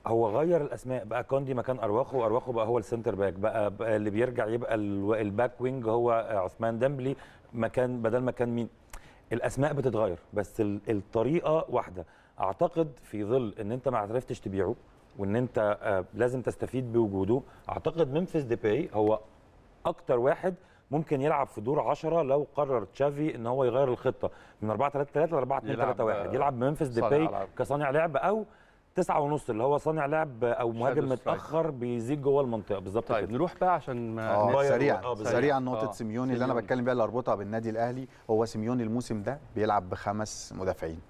هو غير الاسماء بقى كوندي مكان ارواخو وارواخو بقى هو السنتر باك بقى, بقى اللي بيرجع يبقى الباك وينج هو عثمان ديمبلي مكان بدل ما كان مين الاسماء بتتغير بس الطريقه واحده اعتقد في ظل ان انت ما عرفتش تبيعه وان انت آه، لازم تستفيد بوجوده اعتقد ممفيس ديباي هو اكتر واحد ممكن يلعب في دور 10 لو قرر تشافي ان هو يغير الخطه من 4 3 3 ل 4 2 3 1 يلعب آه، بممفيس ديباي كصانع لعب او تسعة ونص اللي هو صانع لعب او مهاجم متاخر بيزيد جوه المنطقه بالظبط طيب كده. نروح بقى عشان ما آه، سريعا سريعا نقطه آه، سيميوني اللي انا بتكلم بيها اللي اربطها بالنادي الاهلي هو سيميوني الموسم ده بيلعب بخمس مدافعين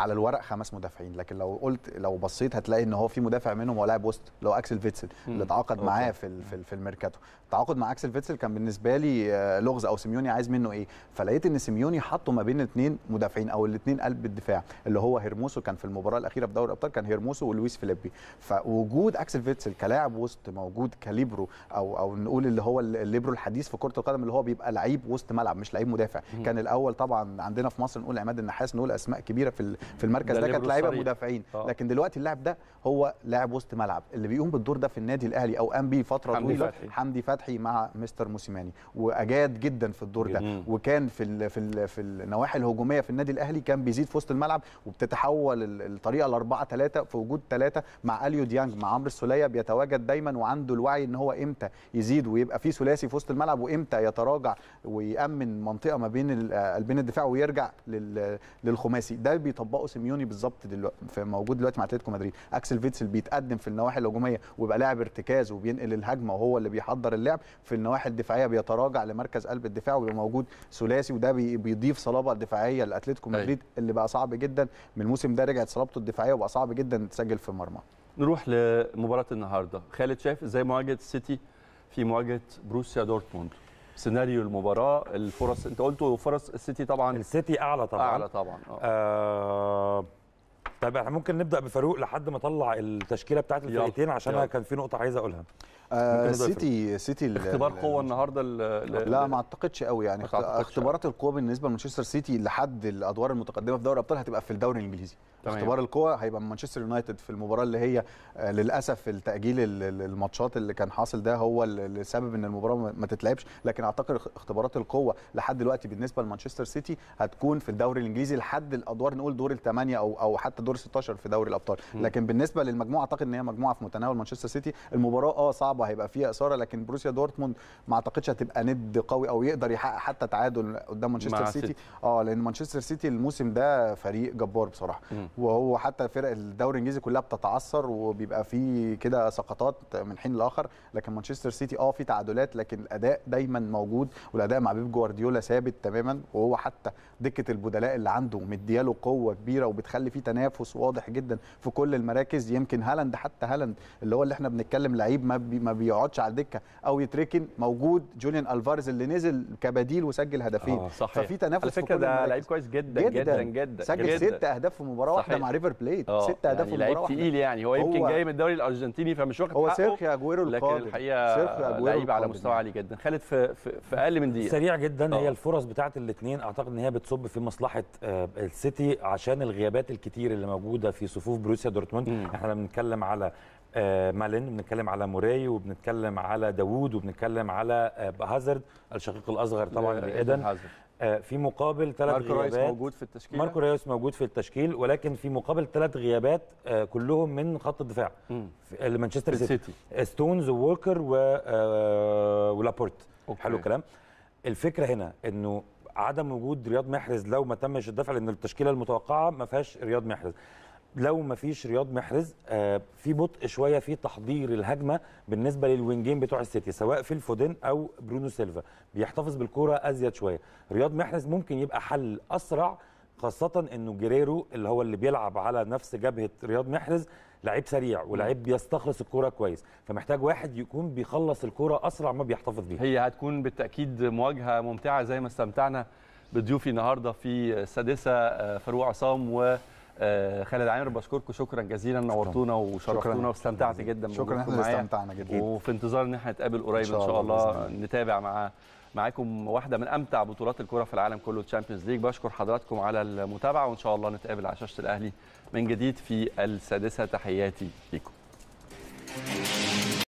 على الورق خمس مدافعين لكن لو قلت لو بصيت هتلاقي ان هو في مدافع منهم هو لاعب وسط اللي هو اكسل فيتسل اللي اتعاقد معاه في في, في الميركاتو التعاقد مع اكسل فيتسل كان بالنسبه لي آه، لغز او سيميوني عايز منه ايه فلقيت ان سيميوني حطه ما بين اثنين مدافعين او الاثنين قلب الدفاع اللي هو هيرموسو كان في المباراه الاخيره في دوري الابطال كان هيرموسو ولويس فيليبي فوجود اكسل فيتسل كلاعب وسط موجود كليبرو او او نقول اللي هو الليبرو الحديث في كره القدم اللي هو بيبقى لعيب وسط ملعب مش لعيب مدافع كان الاول طبعا عندنا في مصر نقول عماد النحاس نقول اسماء كبيره في في المركز ده, كانت لعيبه مدافعين آه. لكن دلوقتي اللاعب ده هو لاعب وسط ملعب اللي بيقوم بالدور ده في النادي الاهلي او قام بيه فتره حمدي طويله فتحي. حمدي فتحي مع مستر موسيماني واجاد جدا في الدور ده مم. وكان في الـ في الـ في النواحي الهجوميه في النادي الاهلي كان بيزيد في وسط الملعب وبتتحول الطريقه ل 4 3 في وجود ثلاثه مع اليو ديانج مع عمرو السوليه بيتواجد دايما وعنده الوعي ان هو امتى يزيد ويبقى في ثلاثي في وسط الملعب وامتى يتراجع ويامن منطقه ما بين قلبين آه، الدفاع ويرجع للخماسي ده بيطبقه طبقه سيميوني بالظبط دلوقتي موجود دلوقتي مع اتلتيكو مدريد اكسل فيتسل بيتقدم في النواحي الهجوميه ويبقى لاعب ارتكاز وبينقل الهجمه وهو اللي بيحضر اللعب في النواحي الدفاعيه بيتراجع لمركز قلب الدفاع ويبقى موجود ثلاثي وده بيضيف صلابه دفاعيه لاتلتيكو أيوة. مدريد اللي بقى صعب جدا من الموسم ده رجعت صلابته الدفاعيه وبقى صعب جدا تسجل في مرمى نروح لمباراه النهارده خالد شايف ازاي مواجهه السيتي في مواجهه بروسيا دورتموند سيناريو المباراه الفرص انت قلت فرص السيتي طبعا السيتي اعلى طبعا اعلى طبعا آه. آه، طيب احنا ممكن نبدا بفاروق لحد ما اطلع التشكيله بتاعت الفريقين عشان يلا. انا كان في نقطه عايز اقولها السيتي آه، سيتي سيتي اختبار قوه النهارده لا ما اعتقدش قوي يعني اختبارات القوه بالنسبه لمانشستر سيتي لحد الادوار المتقدمه في دوري الابطال هتبقى في الدوري الانجليزي اختبار القوه هيبقى مانشستر يونايتد في المباراه اللي هي آه، للاسف التاجيل الماتشات اللي كان حاصل ده هو السبب ان المباراه ما تتلعبش لكن اعتقد اختبارات القوه لحد دلوقتي بالنسبه لمانشستر سيتي هتكون في الدوري الانجليزي لحد الادوار نقول دور الثمانيه او او حتى دور 16 في دوري الابطال لكن بالنسبه للمجموعه اعتقد ان هي مجموعه في متناول مانشستر سيتي المباراه اه صعبه صعبه هيبقى فيها اثاره لكن بروسيا دورتموند ما اعتقدش هتبقى ند قوي او يقدر يحقق حتى تعادل قدام مانشستر سيتي اه لان مانشستر سيتي الموسم ده فريق جبار بصراحه م. وهو حتى فرق الدوري الانجليزي كلها بتتعثر وبيبقى في كده سقطات من حين لاخر لكن مانشستر سيتي اه في تعادلات لكن الاداء دايما موجود والاداء مع بيب جوارديولا ثابت تماما وهو حتى دكه البدلاء اللي عنده مدياله قوه كبيره وبتخلي فيه تنافس واضح جدا في كل المراكز يمكن هالاند حتى هالاند اللي هو اللي احنا بنتكلم لعيب ما ما بيقعدش على الدكه او يتركن موجود جوليان الفارز اللي نزل كبديل وسجل هدفين آه صحيح. ففي تنافس على فكره ده لعيب كويس جدا جدا جدا, جدا. سجل جداً. ست اهداف في مباراه واحده مع ريفر بليت آه، ست اهداف يعني في مباراه واحده تقيل يعني هو يمكن جاي من الدوري الارجنتيني فمش واخد حقه هو سيرخي اجويرو لكن الحقيقه لعيب على مستوى عالي جدا خالد في في اقل من دقيقه سريع جدا هي آه. الفرص بتاعه الاثنين اعتقد ان هي بتصب في مصلحه آه، السيتي عشان الغيابات الكتير اللي موجوده في صفوف بروسيا دورتموند احنا بنتكلم على آه، مالين بنتكلم على موراي وبنتكلم على داوود وبنتكلم على آه، هازارد الشقيق الاصغر طبعا لايدن آه، في مقابل ثلاث غيابات ماركو ريوس موجود في التشكيل ماركو ريوس موجود في التشكيل ولكن في مقابل ثلاث غيابات كلهم من خط الدفاع لمانشستر سيتي ستونز ووكر و... ولابورت أوكي. حلو الكلام الفكره هنا انه عدم وجود رياض محرز لو ما تمش الدفع لان التشكيله المتوقعه ما فيهاش رياض محرز لو ما فيش رياض محرز آه، في بطء شويه في تحضير الهجمه بالنسبه للوينجين بتوع السيتي سواء في الفودين او برونو سيلفا بيحتفظ بالكوره ازيد شويه رياض محرز ممكن يبقى حل اسرع خاصه انه جريرو اللي هو اللي بيلعب على نفس جبهه رياض محرز لعيب سريع ولعيب بيستخلص الكوره كويس فمحتاج واحد يكون بيخلص الكوره اسرع ما بيحتفظ بيها هي هتكون بالتاكيد مواجهه ممتعه زي ما استمتعنا بضيوفي النهارده في السادسه آه، فاروق عصام و آه، خالد عامر بشكركم شكرا جزيلا نورتونا وشرفتونا واستمتعت جدا شكرا احنا استمتعنا جدا وفي انتظار ان احنا نتقابل قريب ان شاء الله, نتابع مع معاكم واحده من امتع بطولات الكره في العالم كله تشامبيونز ليج بشكر حضراتكم على المتابعه وان شاء الله نتقابل على شاشه الاهلي من جديد في السادسه تحياتي ليكم